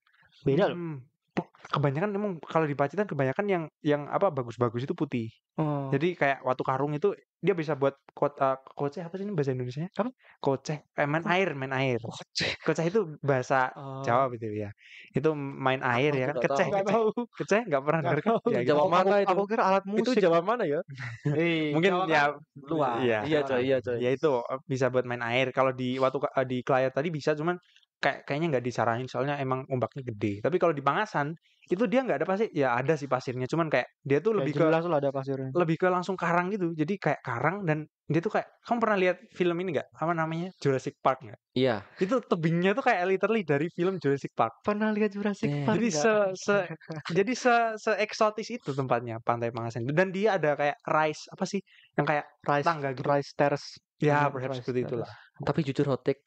Beda hmm. loh. Oh, kebanyakan emang kalau di Pacitan kebanyakan yang yang apa bagus-bagus itu putih. Hmm. Jadi kayak watu karung itu dia bisa buat kota eh, koceh apa sih ini bahasa Indonesia? Apa? Koceh, eh, main oh. air, main air. Koceh. Koceh itu bahasa oh. Jawa gitu ya. Itu main air ya aku ya kan. Keceh, tahu. keceh. Tahu. enggak pernah dengar kan. Ya, gitu. Jawa gitu. mana itu? Aku alat musik. Itu Jawa mana ya? Mungkin Jawa ya luar. Iya, iya coy, iya coy. Ya itu bisa buat main air. Kalau di watu eh, di klayat tadi bisa cuman kayak kayaknya nggak disarahin soalnya emang ombaknya gede. Tapi kalau di Pangasan itu dia nggak ada pasir, ya ada sih pasirnya, cuman kayak
dia tuh ya, lebih jelas ke lah ada pasirnya. Lebih
ke langsung karang gitu. Jadi kayak karang dan dia tuh kayak kamu pernah lihat film ini nggak? Apa namanya Jurassic Park nggak? Iya. Itu tebingnya tuh kayak literally dari film Jurassic Park. Pernah lihat Jurassic iya. Park? Jadi se, se jadi se, se eksotis itu tempatnya Pantai Pangasan. Dan dia ada kayak rice apa sih? Yang kayak rice tangga gitu. Rice terrace. Ya, perhaps seperti terrace. itulah. Tapi jujur hotek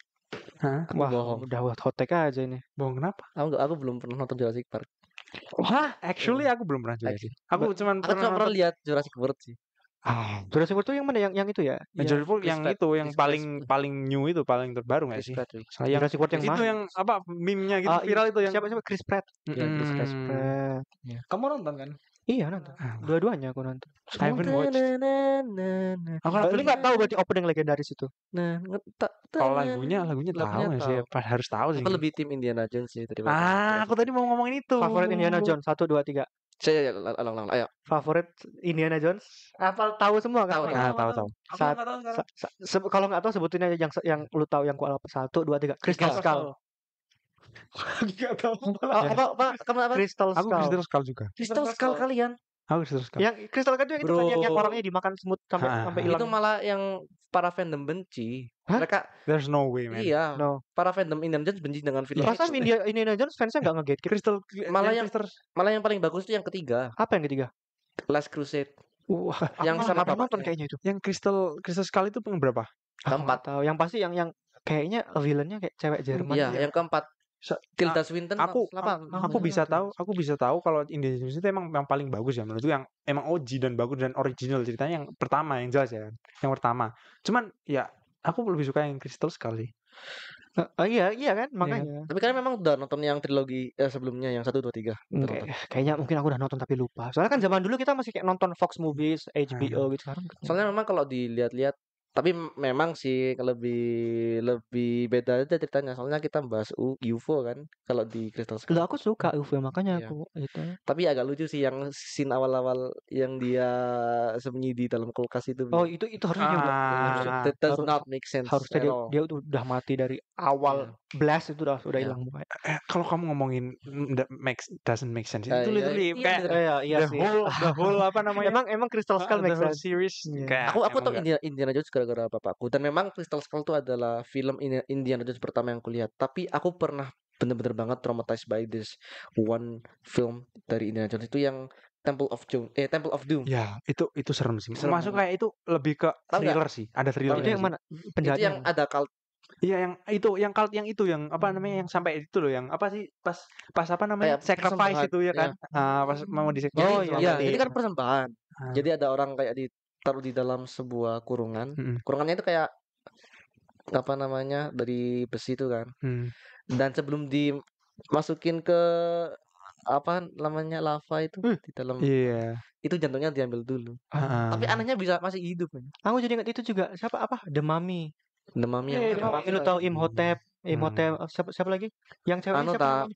Hah? Wah, bohong.
udah buat hot take aja ini. Bohong kenapa? Aku aku belum pernah nonton Jurassic Park. Wah, actually iya. aku belum
pernah juga Aku cuma cuman pernah, lihat Jurassic World sih.
Ah, Jurassic World itu yang mana? Yang yang itu ya? ya Jurassic World yang itu yang
paling paling new itu, paling terbaru nggak sih? Pratt, yang Jurassic World yang itu yang
apa meme-nya gitu ah, viral itu yang siapa siapa Chris Pratt. Mm Chris, Pratt. Iya. Kamu nonton kan? Iya nonton. Ah, Dua-duanya aku nonton. I haven't watched.
Na, na, na, aku tadi ini nggak tahu berarti
opening legendaris itu. Nah, kalau lagunya lagunya, lagunya tahu, sih,
pas harus
tahu sih. Aku lebih tim Indiana Jones sih tadi. Ah, aku tadi mau ngomongin itu. Favorit Indiana Jones satu dua tiga. Saya ya, ulang ulang ayo. Favorit Indiana Jones? Apa tahu semua
kan? Tahu, tau tahu
tahu.
Ah,
kalau nggak tahu sebutin aja yang yang lu tahu yang ku apa satu dua tiga. Chris Pascal. Enggak tahu apa apa apa kenapa Crystal Skull. Aku Crystal Skull juga. Crystal Skull kalian. Aku Crystal Skull. Yang
Crystal Skull kan itu kan yang, orangnya
dimakan semut sampai sampai hilang. Itu malah
yang para fandom benci. Mereka There's no way man. Iya. No. Para fandom Indiana Jones benci dengan film. ini India, Indiana Jones fansnya nggak ngegate. Crystal malah yang malah yang paling bagus itu yang
ketiga. Apa yang ketiga? Last Crusade. Wah, yang sama apa nonton kayaknya itu. Yang Crystal Crystal sekali itu pengen berapa? Keempat. Tahu. Yang pasti yang yang kayaknya villainnya kayak cewek Jerman. Iya,
yang keempat. Tilda Swinton aku apa, aku bisa tahu aku bisa tahu kalau Indiana Jones itu emang yang paling bagus ya menurutku yang emang OG dan bagus dan original ceritanya yang pertama yang jelas ya yang pertama cuman ya aku lebih suka yang Crystal Skull sih Uh, iya iya kan
iya makanya. Iya. Tapi kan memang udah nonton yang trilogi eh, sebelumnya yang satu dua tiga.
Kayaknya mungkin aku udah nonton tapi lupa. Soalnya kan zaman dulu kita masih kayak nonton Fox
Movies, HBO nah. gitu kan. Soalnya memang kalau dilihat-lihat tapi memang sih lebih lebih beda aja ceritanya soalnya kita U UFO kan kalau di Crystal Skull.
aku suka UFO ya, makanya iya. aku itu.
Tapi agak lucu sih yang scene awal-awal yang dia sembunyi di dalam kulkas itu. Oh, itu itu harusnya
ah, udah, harus, that does harus, not make sense. Harusnya dia, dia
udah mati dari iya. awal blast itu udah udah iya. hilang yeah. eh, kalau kamu ngomongin that makes doesn't make sense uh, itu yeah, iya, literally yeah, kayak yeah, yeah, iya the sih. whole the whole apa namanya emang emang Crystal Skull ah, makes sense series yeah. kayak, aku aku tau Indiana,
Indiana Jones gara-gara bapakku dan memang Crystal Skull itu adalah film Indiana Jones pertama yang kulihat tapi aku pernah bener-bener banget traumatized by this one film dari Indiana Jones itu yang Temple of Doom eh Temple of Doom.
Ya, itu itu serem
sih. Serem Masuk kayak itu
lebih ke thriller sih. Ada thriller. Itu yang mana? Penjahatnya. Itu yang ada kalt, Iya yang itu yang kalt yang itu yang apa namanya yang hmm. sampai itu loh yang apa sih pas pas apa namanya kayak sacrifice itu ya kan. Ya. Uh, pas mau di Oh iya, iya ini kan
persembahan. uh. Jadi ada orang kayak ditaruh di dalam sebuah kurungan. Hmm. Kurungannya itu kayak apa namanya dari besi itu kan. Hmm. Dan sebelum dimasukin ke apa namanya lava itu hmm. di dalam iya yeah. itu jantungnya diambil dulu uh. tapi anehnya bisa masih hidup kan aku jadi ingat itu juga siapa apa The Mummy demamnya eh, iya, iya, demam lu tahu Imhotep hmm. Imhotep hmm. siapa
siapa lagi yang cewek anu siapa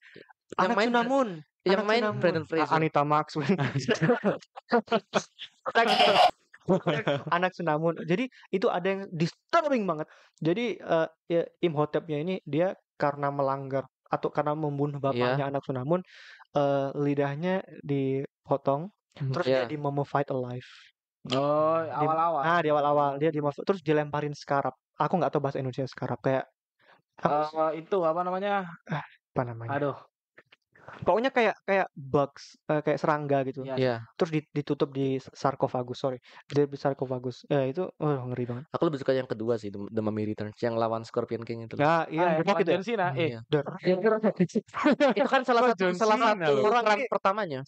yang main Sunamun yang main Brandon Fraser Anita Max anak Sunamun jadi itu ada yang disturbing banget jadi uh, ya, Imhotepnya ini dia karena melanggar atau karena membunuh bapaknya yeah. anak Sunamun uh, eh, lidahnya dipotong terus yeah. jadi mummified alive Oh, awal-awal. Di, ah, di awal-awal dia dimasuk terus dilemparin skarab. Aku nggak tahu bahasa Indonesia skarab kayak
uh, itu apa namanya? Eh,
apa namanya? Aduh, pokoknya kayak kayak bugs uh, kayak serangga
gitu
yeah. Iya.
terus ditutup di sarkofagus sorry dia di sarkofagus ya itu oh, ngeri
banget aku lebih suka yang kedua sih The Mummy Returns yang lawan Scorpion King itu ah, iya, ah, gitu ya hmm, eh. iya yang itu kan salah oh, satu salah satu orang pertamanya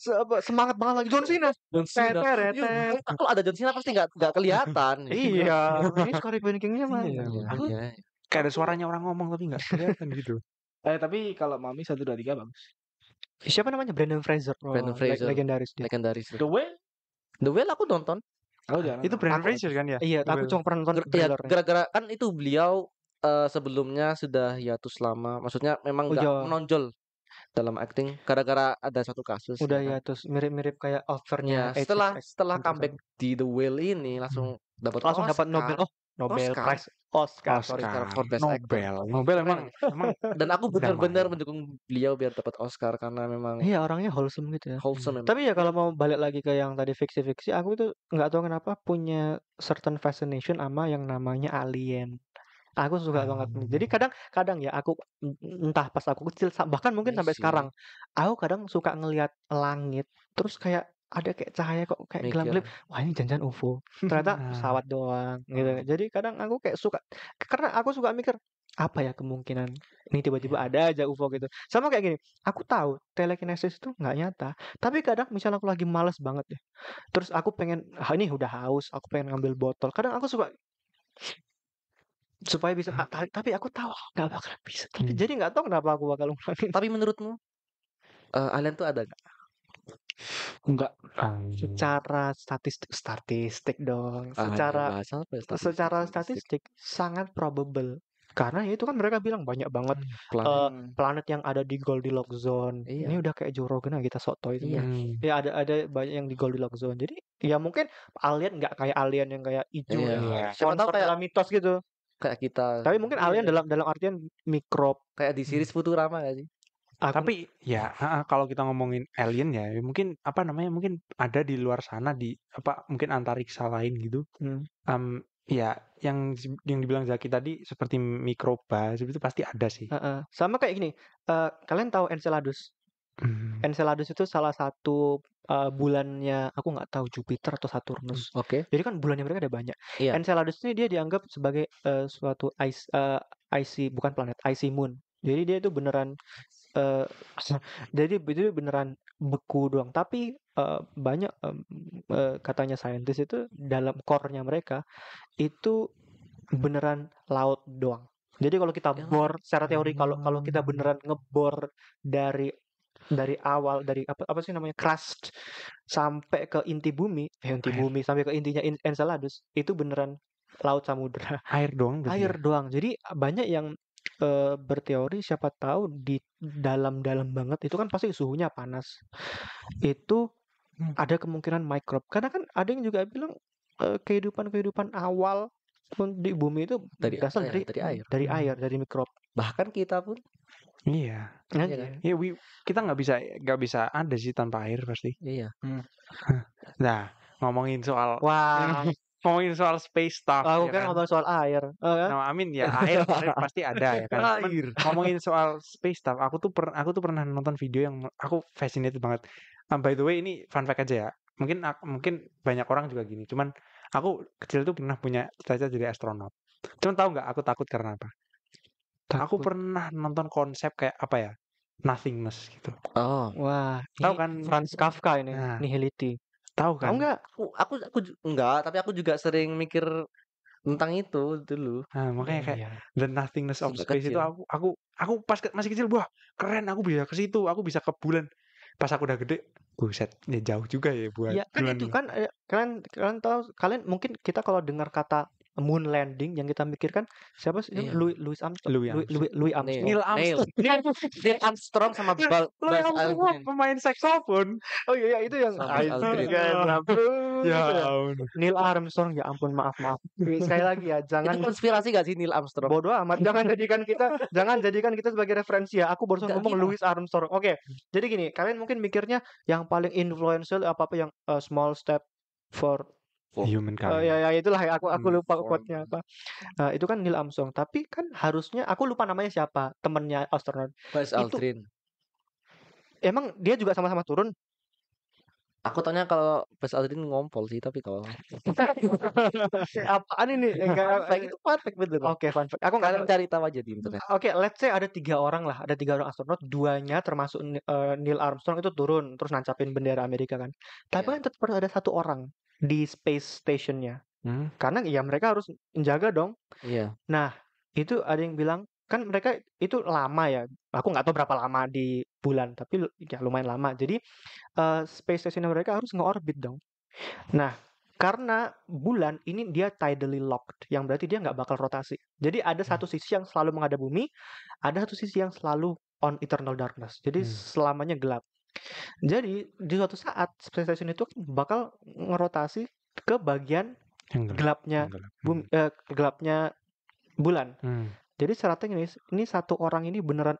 semangat
banget lagi John Cena John Cena iya.
kalau ada John Cena pasti nggak nggak kelihatan
iya
ini Scorpion Kingnya mah
kayak ada suaranya orang ngomong tapi nggak kelihatan gitu Eh tapi kalau Mami satu dua tiga bagus
siapa namanya Brandon Fraser oh, Brandon Fraser legendaris dia. legendaris The
Whale The Whale aku nonton Oh, ah, itu Brandon Fraser kan ya? Iya, aku cuma
pernah nonton ya,
gara-gara kan itu beliau uh, sebelumnya sudah hiatus lama. Maksudnya memang udah oh, iya. menonjol dalam acting gara-gara ada satu kasus. Udah ya, kan?
hiatus mirip-mirip
kayak offernya Ya, setelah gitu
setelah kan. comeback
di The Whale ini langsung hmm. dapat langsung dapat Nobel. Oh, Nobel Oscar. Prize. Oscar, Oscar. sorry for
Best Nobel. Actor. Nobel emang emang
dan aku benar-benar mendukung beliau biar dapat Oscar karena memang Iya,
orangnya wholesome gitu ya. Wholesome. Hmm. Tapi ya kalau mau balik lagi ke yang tadi fiksi-fiksi, aku itu nggak tahu kenapa punya certain fascination sama yang namanya alien aku suka hmm. banget ah. jadi kadang kadang ya aku entah pas aku kecil bahkan mungkin iya sampai sekarang aku kadang suka ngelihat langit terus kayak ada kayak cahaya kok kayak gelap-gelap. Wah, ini janjian UFO. Ternyata nah. pesawat doang gitu. Nah. Jadi kadang aku kayak suka karena aku suka mikir apa ya kemungkinan ini tiba-tiba iya. ada aja UFO gitu. Sama kayak gini, aku tahu telekinesis itu nggak nyata, tapi kadang misalnya aku lagi males banget ya. Terus aku pengen ah, ini udah haus, aku pengen ngambil botol. Kadang aku suka supaya bisa ah, tarik tapi aku tahu ah, nggak bakal bisa. Hmm. jadi nggak tahu kenapa aku bakal ngulangin. Tapi menurutmu
uh, alien tuh ada nggak? Enggak. secara statistik statistik dong. Ah, iya, secara ya, statistik.
secara statistik sangat probable karena itu kan mereka bilang banyak banget hmm, eh, planet. Uh, planet yang ada di Goldilocks zone. Iya. Ini udah kayak Jorgen kita soto itu. Iya. Kan. Hmm. Ya ada ada banyak yang di Goldilocks zone. Jadi ya mungkin alien nggak kayak alien yang kayak hijau iya. ya. Siapa tahu kayak mitos gitu. Kayak kita. Tapi mungkin iya. alien dalam dalam artian mikrob kayak di series
hmm. Futurama gak sih?
Aku Tapi ya kalau kita ngomongin alien ya, ya, mungkin apa namanya, mungkin ada di luar sana di apa mungkin antariksa lain gitu. Hmm. Um, ya yang yang dibilang Zaki tadi seperti mikroba seperti itu pasti ada sih. Heeh, sama
kayak gini, Uh, kalian tahu Enceladus? Hmm. Enceladus itu salah satu, uh, bulannya aku nggak tahu Jupiter atau Saturnus. Saturnus. Hmm, oke. Jadi kan bulannya mereka ada banyak. Yeah. Enceladus ini dia dianggap sebagai, uh, suatu ice uh, icy bukan planet, icy moon. Jadi dia itu beneran uh, jadi itu beneran beku doang tapi uh, banyak uh, katanya saintis itu dalam core-nya mereka itu beneran laut doang jadi kalau kita bor secara teori kalau kalau kita hmm. beneran ngebor dari dari awal dari apa apa sih namanya crust sampai ke inti bumi, eh, inti air. bumi sampai ke intinya Enceladus itu beneran laut samudera Air doang. Air ya? doang. Jadi banyak yang uh, berteori siapa tahu di dalam-dalam banget itu kan pasti suhunya panas. Itu hmm. ada kemungkinan mikrob. Karena kan ada yang juga bilang kehidupan-kehidupan uh, awal
di bumi itu dari berasal ya? dari dari air, dari hmm. air, dari mikrob. Bahkan kita pun Iya. Iya kan? yeah, we, kita nggak bisa nggak bisa ada sih tanpa air pasti. Iya. Hmm. Nah, ngomongin soal Wah. ngomongin soal space stuff. aku oh, ya kan, ngomong soal air. Oh, kan? Nah, amin ya air pasti ada ya kan. Air. ngomongin soal space stuff, aku tuh per, aku tuh pernah nonton video yang aku fascinated banget. Um, by the way ini fun fact aja ya. Mungkin mungkin banyak orang juga gini. Cuman aku kecil tuh pernah punya cita-cita jadi astronot. Cuman tahu nggak aku takut karena apa? Takut. Aku pernah nonton konsep kayak apa ya? Nothingness gitu. Oh. Wah. Tahu kan Franz Kafka ini, nah, nihility. Tahu Tahu kan? Enggak,
Aku, aku aku enggak, tapi aku juga sering mikir
tentang itu dulu. Nah, iya, makanya kayak Iya. the nothingness of space itu aku aku aku pas ke- masih kecil wah keren aku bisa ke situ aku bisa ke bulan pas aku udah gede buset ya jauh juga ya buat Iya kan bulan itu kan eh, kalian kalian tahu kalian mungkin kita kalau dengar kata
moon landing yang kita mikirkan siapa sih yeah. Louis, Louis Armstrong Louis Armstrong, Louis, Louis Armstrong. Neil. Neil Armstrong Neil, Armstrong sama Buzz Aldrin. pemain saxophone oh iya, iya itu yang kan? ya, gitu ya. Neil Armstrong ya ampun maaf maaf sekali lagi ya
jangan itu konspirasi gak sih Neil Armstrong bodoh amat jangan jadikan
kita jangan jadikan kita sebagai referensi ya aku baru ngomong Louis Armstrong oke okay. jadi gini kalian mungkin mikirnya yang paling influential apa apa yang uh, small step for Humankind. Uh, oh, ya, ya itulah aku aku lupa quote apa. Uh, itu kan Neil Armstrong, tapi kan harusnya aku lupa namanya siapa, temennya astronot.
Buzz Aldrin. emang dia juga sama-sama turun? Aku tanya kalau Buzz Aldrin ngompol sih, tapi kalau apaan
ini? kayak eh, itu
perfect betul. Oke, okay, fun fact. Aku nggak cari tahu aja di internet.
Oke, okay, let's say ada tiga orang lah, ada tiga orang astronot, duanya termasuk uh, Neil Armstrong itu turun terus nancapin bendera Amerika kan. Tapi yeah. kan tetap harus ada satu orang di space stationnya. Hmm. Karena ya mereka harus menjaga dong. yeah. Nah itu ada yang bilang kan mereka itu lama ya. Aku nggak tahu berapa lama di bulan, tapi ya lumayan lama. Jadi uh, space station mereka harus ngeorbit dong. Nah karena bulan ini dia tidally locked, yang berarti dia nggak bakal rotasi. Jadi ada hmm. satu sisi yang selalu menghadap bumi, ada satu sisi yang selalu on eternal darkness. Jadi hmm. selamanya gelap. Jadi di suatu saat station itu bakal ngerotasi ke bagian yang gelap, gelapnya yang gelap. bumi, hmm. eh, gelapnya bulan. Hmm. Jadi strategis ini satu orang ini beneran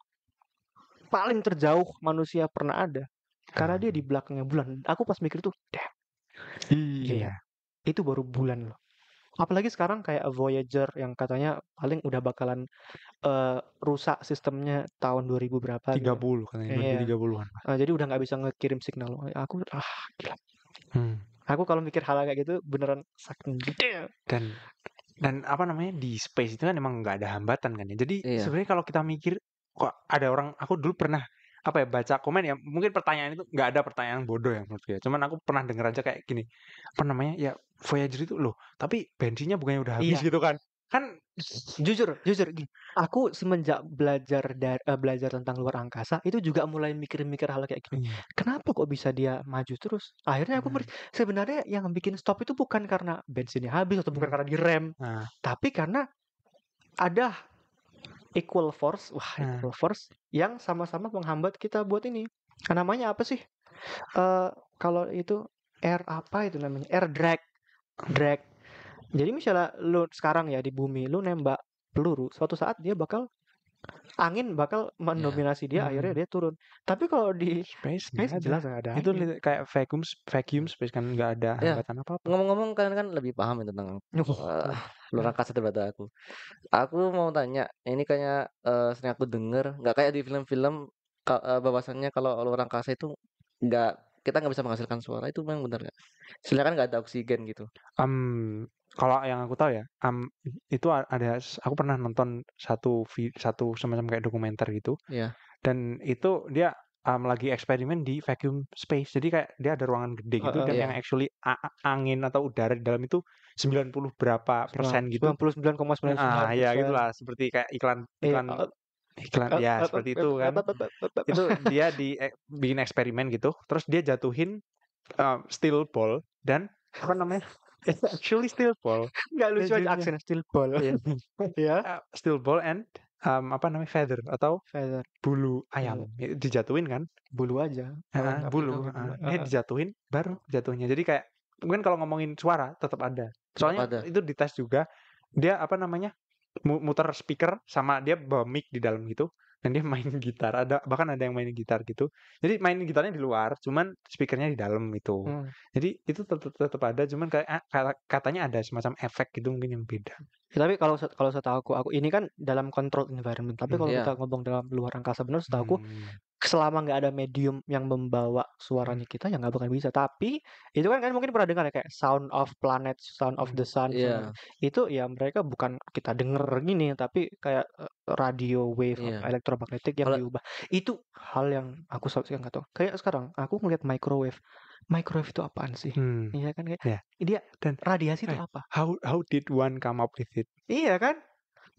paling terjauh manusia pernah ada karena hmm. dia ah. di belakangnya bulan. Aku pas mikir tuh, damn. Iya. Itu baru bulan loh apalagi sekarang kayak Voyager yang katanya paling udah bakalan uh, rusak sistemnya tahun 2000
berapa 30 gitu. katanya eh, 30 an
Uh, jadi udah nggak bisa ngekirim signal. Aku ah gila.
Hmm. Aku kalau mikir hal kayak gitu beneran sakit ya. Dan dan apa namanya di space itu kan emang nggak ada hambatan kan ya. Jadi iya. sebenarnya kalau kita mikir kok ada orang aku dulu pernah apa ya baca komen ya mungkin pertanyaan itu nggak ada pertanyaan bodoh ya menurut gue ya. cuman aku pernah denger aja kayak gini apa namanya ya Voyager itu loh tapi bensinnya bukannya udah habis iya. gitu kan kan jujur jujur gini aku semenjak belajar dari uh, eh, belajar
tentang luar angkasa itu juga mulai mikir-mikir hal kayak gini iya. kenapa kok bisa dia maju terus akhirnya aku hmm. sebenarnya yang bikin stop itu bukan karena bensinnya habis atau bukan hmm. karena direm nah. tapi karena ada equal force wah hmm. equal force yang sama-sama menghambat kita buat ini nah, namanya apa sih uh, kalau itu air apa itu namanya air drag drag jadi misalnya lu sekarang ya di bumi lu nembak peluru suatu saat dia bakal angin bakal iya. mendominasi
yeah. dia hmm. akhirnya dia turun tapi kalau di space, space gak jelas nggak ada itu angin. kayak vacuum vacuum space kan nggak ada iya. hambatan yeah. apa apa ngomong-ngomong kalian kan lebih paham ya tentang oh. uh, luar
angkasa terbatas aku. Aku mau tanya, ini kayaknya uh, sering aku denger, nggak kayak di film-film uh, bahwasannya kalau luar angkasa itu nggak kita nggak bisa menghasilkan suara
itu memang benar nggak?
Silakan nggak ada oksigen gitu.
Um, kalau yang aku tahu ya, um, itu ada aku pernah nonton satu satu semacam kayak dokumenter gitu. Iya. Yeah. Dan itu dia um, lagi eksperimen di vacuum space. Jadi kayak dia ada ruangan gede gitu uh, uh, dan yeah. yang actually angin atau udara di dalam itu 90 berapa persen 99, gitu. 99,99. ,99 ah, ya gitulah seperti kayak iklan iya, iklan eh, iklan uh, ya uh, seperti uh, itu kan. itu dia di eh, bikin eksperimen gitu, terus dia jatuhin um, steel ball dan apa namanya? It's actually steel ball. Enggak lucu aja aksen steel ball. Ya yeah. yeah. uh, steel ball and um, apa namanya feather atau feather bulu ayam yeah. Ya, dijatuhin kan bulu aja uh, bulu uh, ini eh, dijatuhin baru jatuhnya jadi kayak mungkin kalau ngomongin suara tetap ada soalnya tetap ada. itu dites juga dia apa namanya muter speaker sama dia bawa mic di dalam gitu dan dia main gitar ada bahkan ada yang main gitar gitu jadi main gitarnya di luar cuman speakernya di dalam itu hmm. jadi itu tetap tetap ada cuman kayak ah, katanya ada semacam efek gitu mungkin yang beda
ya, tapi kalau kalau setahu aku aku ini kan dalam kontrol environment tapi hmm, kalau hmm, iya. yeah. kita ngomong dalam luar angkasa benar setahu aku hmm selama nggak ada medium yang membawa suaranya kita ya nggak bakal bisa tapi itu kan kan mungkin pernah dengar ya kayak sound of planet sound of the sun yeah. itu ya mereka bukan kita denger gini tapi kayak eh, radio wave yeah. elektromagnetik yang Kalo... diubah itu hal yang aku selalu nggak tahu kayak sekarang aku ngeliat microwave microwave itu
apaan sih? Hmm. Iya kan kayak yeah.
dia dan radiasi itu eh, apa?
How how did one come up with it? Iya kan?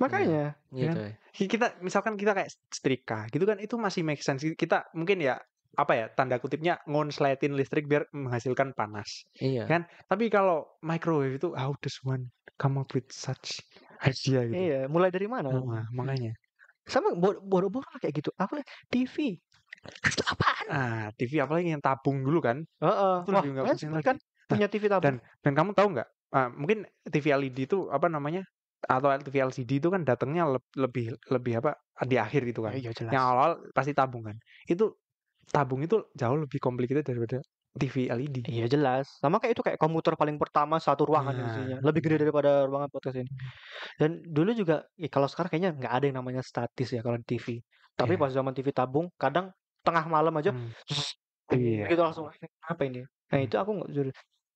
Makanya, ya, kan? gitu. kita misalkan kita kayak setrika gitu kan itu masih make sense. Kita mungkin ya apa ya tanda kutipnya ngonsletin listrik biar menghasilkan panas. Iya. Kan? Tapi kalau microwave itu how does one come up with such idea gitu. Iya, mulai dari mana? Nah, makanya. Sama boro-boro kayak gitu. Aku TV. Itu apaan? Ah, TV apalagi yang tabung dulu kan? Heeh. Uh -uh. Terus Wah, kan, lagi. Kan punya nah, TV tabung. Dan dan kamu tahu nggak? Uh, mungkin TV LED itu apa namanya? atau LTV LCD itu kan datangnya lebih lebih apa di akhir itu kan. Ya, jelas. Yang awal pasti tabung kan. Itu tabung itu jauh lebih complicated daripada TV LED.
Iya jelas. Sama kayak itu kayak komputer paling pertama satu ruangan nah. isinya. Iya, lebih gede iya. daripada ruangan podcast ini. Hmm. Dan dulu juga ya kalau sekarang kayaknya nggak ada yang namanya statis ya kalau di TV. Tapi yeah. pas zaman TV tabung kadang tengah malam aja hmm. yeah. gitu langsung apa ini. Nah, hmm. itu aku nggak jujur.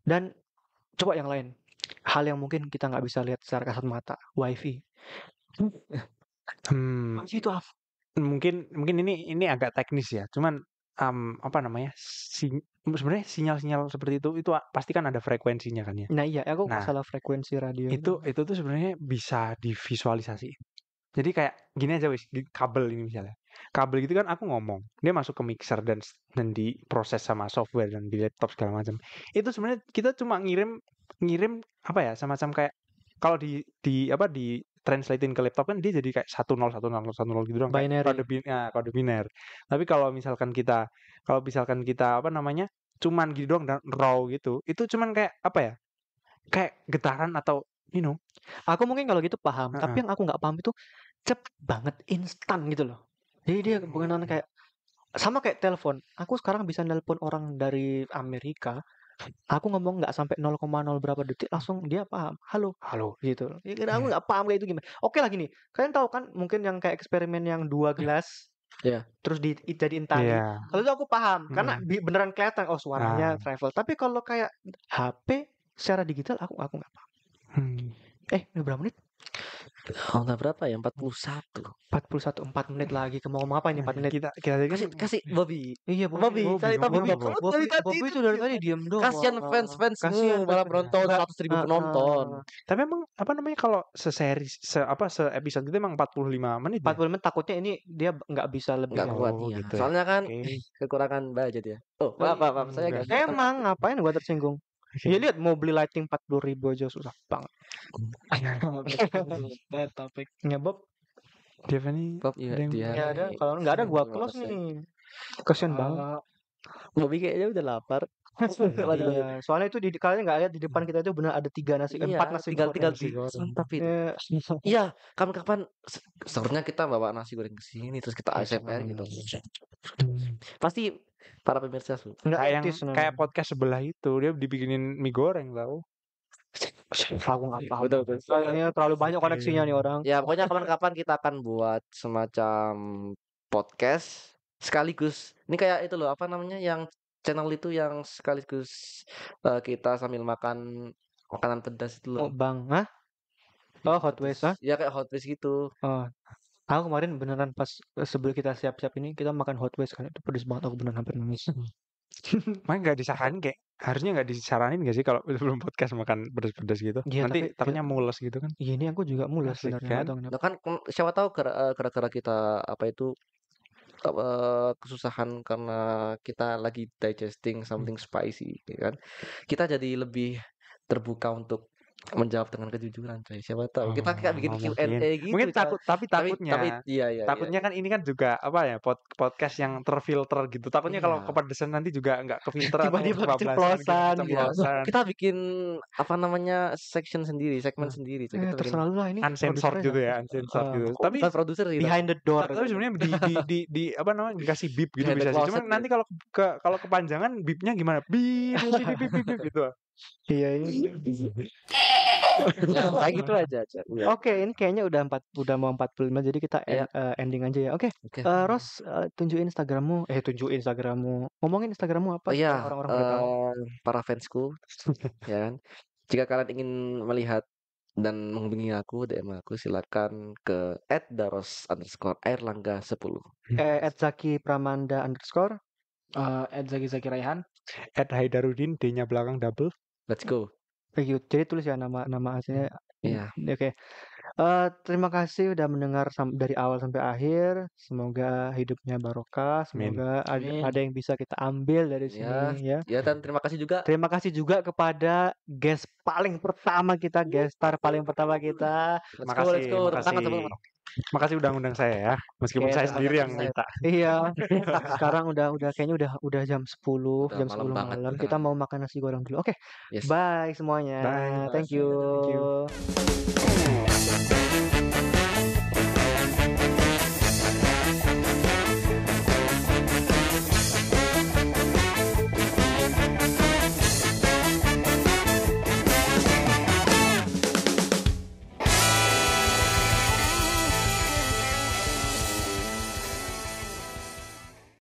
Dan coba yang lain hal yang mungkin kita nggak bisa lihat secara kasat
mata wifi hmm. wifi itu apa mungkin mungkin ini ini agak teknis ya cuman um, apa namanya sebenarnya sinyal-sinyal seperti itu itu pasti kan ada frekuensinya kan ya nah iya aku nah, masalah frekuensi radio itu itu tuh sebenarnya bisa divisualisasi jadi kayak gini aja wis kabel ini misalnya kabel gitu kan aku ngomong dia masuk ke mixer dan dan diproses sama software dan di laptop segala macam itu sebenarnya kita cuma ngirim ngirim apa ya semacam kayak kalau di di apa di translatein ke laptop kan dia jadi kayak satu nol gitu nol binary. kode bin ya, kode biner. Tapi kalau misalkan kita kalau misalkan kita apa namanya cuman gitu doang dan raw gitu, itu cuman kayak apa ya? Kayak getaran atau you know. Aku
mungkin kalau gitu paham, uh -uh. tapi yang aku nggak paham itu cep banget instan gitu loh. Jadi dia hmm. berkenalan kayak sama kayak telepon. Aku sekarang bisa nelpon orang dari Amerika. Aku ngomong nggak sampai 0,0 berapa detik langsung dia paham. Halo, halo gitu. Ya, hmm. aku iya. nggak paham kayak itu gimana. Oke lah gini. Kalian tahu kan mungkin yang kayak eksperimen yang dua iya. gelas Yeah. Terus di, jadi tali. Yeah. Kalau itu aku paham hmm. karena beneran kelihatan oh suaranya hmm. travel. Tapi kalau kayak HP secara digital aku aku nggak paham. Hmm. Eh, berapa menit? Udah berapa ya? 41. 41 4 menit lagi. Kamu ngomong apa ini 4 nah, menit? Kita kita kasih, kasih kasih eh, Bobby. Iya, Bobby. Bobby, Bobby, Bobby. Bobby, Bobby, Bobby, Bobby Bobby, Bobby itu dari tadi diam doang. Kasihan fans-fans kasihan malah nonton 100 nah, ribu nah, penonton.
Tapi emang apa namanya kalau seseri se apa se episode gitu emang 45 menit. 45 ya? menit takutnya ini dia enggak bisa lebih. Enggak ya. kuat oh, iya. Gitu ya. Soalnya kan kekurangan budget ya. Oh, oh apa
apa saya iya. agak. Emang
ngapain
gua tersinggung? ya lihat mau beli lighting puluh ribu aja susah banget topik nyebab Devani Bob ya, dia, ya ada kalau nggak ada gua close nih kasian banget eh, Bobby kayaknya udah lapar iya. Soalnya itu di kalian nggak lihat di depan kita itu benar ada tiga nasi, iya, empat nasi tinggal, tinggal nasi goreng. Tapi
Iya, kapan-kapan
seharusnya kita bawa nasi goreng ke sini terus kita ASMR iya, gitu. Pasti para pemirsa su. Enggak kayak yang, kayak
podcast sebelah itu dia dibikinin mie goreng tau. Aku nggak paham. Betul, betul.
Soalnya terlalu
banyak koneksinya nih orang. Ya
pokoknya kapan-kapan kita akan buat semacam podcast sekaligus ini kayak itu loh apa namanya yang channel itu yang sekaligus uh, kita sambil makan makanan pedas itu loh. Oh, bang, Hah?
Oh, hot wings, ah?
Ya kayak hot wings gitu.
Oh. Aku kemarin beneran pas eh, sebelum kita siap-siap ini kita makan hot wings kan
itu pedes banget aku beneran hampir nangis. Hmm. Main nggak disarankan? kayak harusnya nggak disaranin gak sih kalau belum podcast makan pedas-pedas gitu. Ya, Nanti tapi, takutnya ya mules gitu kan. Iya ini
aku juga mules
sebenarnya kan? Nah,
kan siapa tahu gara-gara eh, kita apa itu kesusahan karena kita lagi digesting hmm. something spicy ya kan kita jadi lebih terbuka untuk menjawab dengan kejujuran coy siapa tahu kita kayak bikin Q&A gitu mungkin takut
tapi takutnya tapi, tapi iya, iya, takutnya iya. kan ini kan juga apa ya pod, podcast yang terfilter gitu takutnya iya. kalau kepedesan nanti juga nggak kefilter tiba-tiba keceplosan gitu. kita
bikin apa namanya section sendiri segmen nah. sendiri coy. Eh, kita terserah
lah ini uncensored gitu ya uncensored uh, gitu tapi produser gitu. behind the door tapi sebenarnya di, di, di, di apa namanya dikasih bip gitu bisa sih cuman nanti kalau ke kalau kepanjangan bipnya gimana bip bip bip bip gitu iya ini Ya, kayak gitu aja. Iya.
Oke, okay, ini kayaknya udah empat udah mau 45 jadi kita ya. uh, ending aja ya. Oke. Okay. Okay. Uh, Ros uh, tunjukin Instagrammu. Eh tunjukin Instagrammu. Ngomongin Instagrammu apa? Oh, iya. Orang-orang uh,
para fansku. ya kan. Jika kalian ingin melihat dan menghubungi aku DM aku silakan ke @daros underscore airlangga 10
eh, at Zaki Pramanda underscore uh, at Zaki Zaki Raihan at Haidarudin D nya belakang double let's go Yu jadi tulis ya nama nama aslinya. Hmm, iya. Oke. Eh, terima kasih udah mendengar dari awal sampai akhir. Semoga hidupnya barokah, semoga ada, ada yang bisa kita ambil dari sini iya. sini ya. Iya.
dan terima kasih juga.
Terima kasih juga kepada guest paling pertama kita, guest star paling pertama kita. Terima Let's kasih. let's go. Terima kasih.
Makasih udah undang saya ya. Meskipun okay, saya sendiri yang minta.
Iya. Sekarang udah udah kayaknya udah udah jam 10, udah jam malam 10 malam. malam. Kita mau makan nasi goreng dulu. Oke. Okay. Yes. Bye semuanya. Bye. Thank you.
Thank you.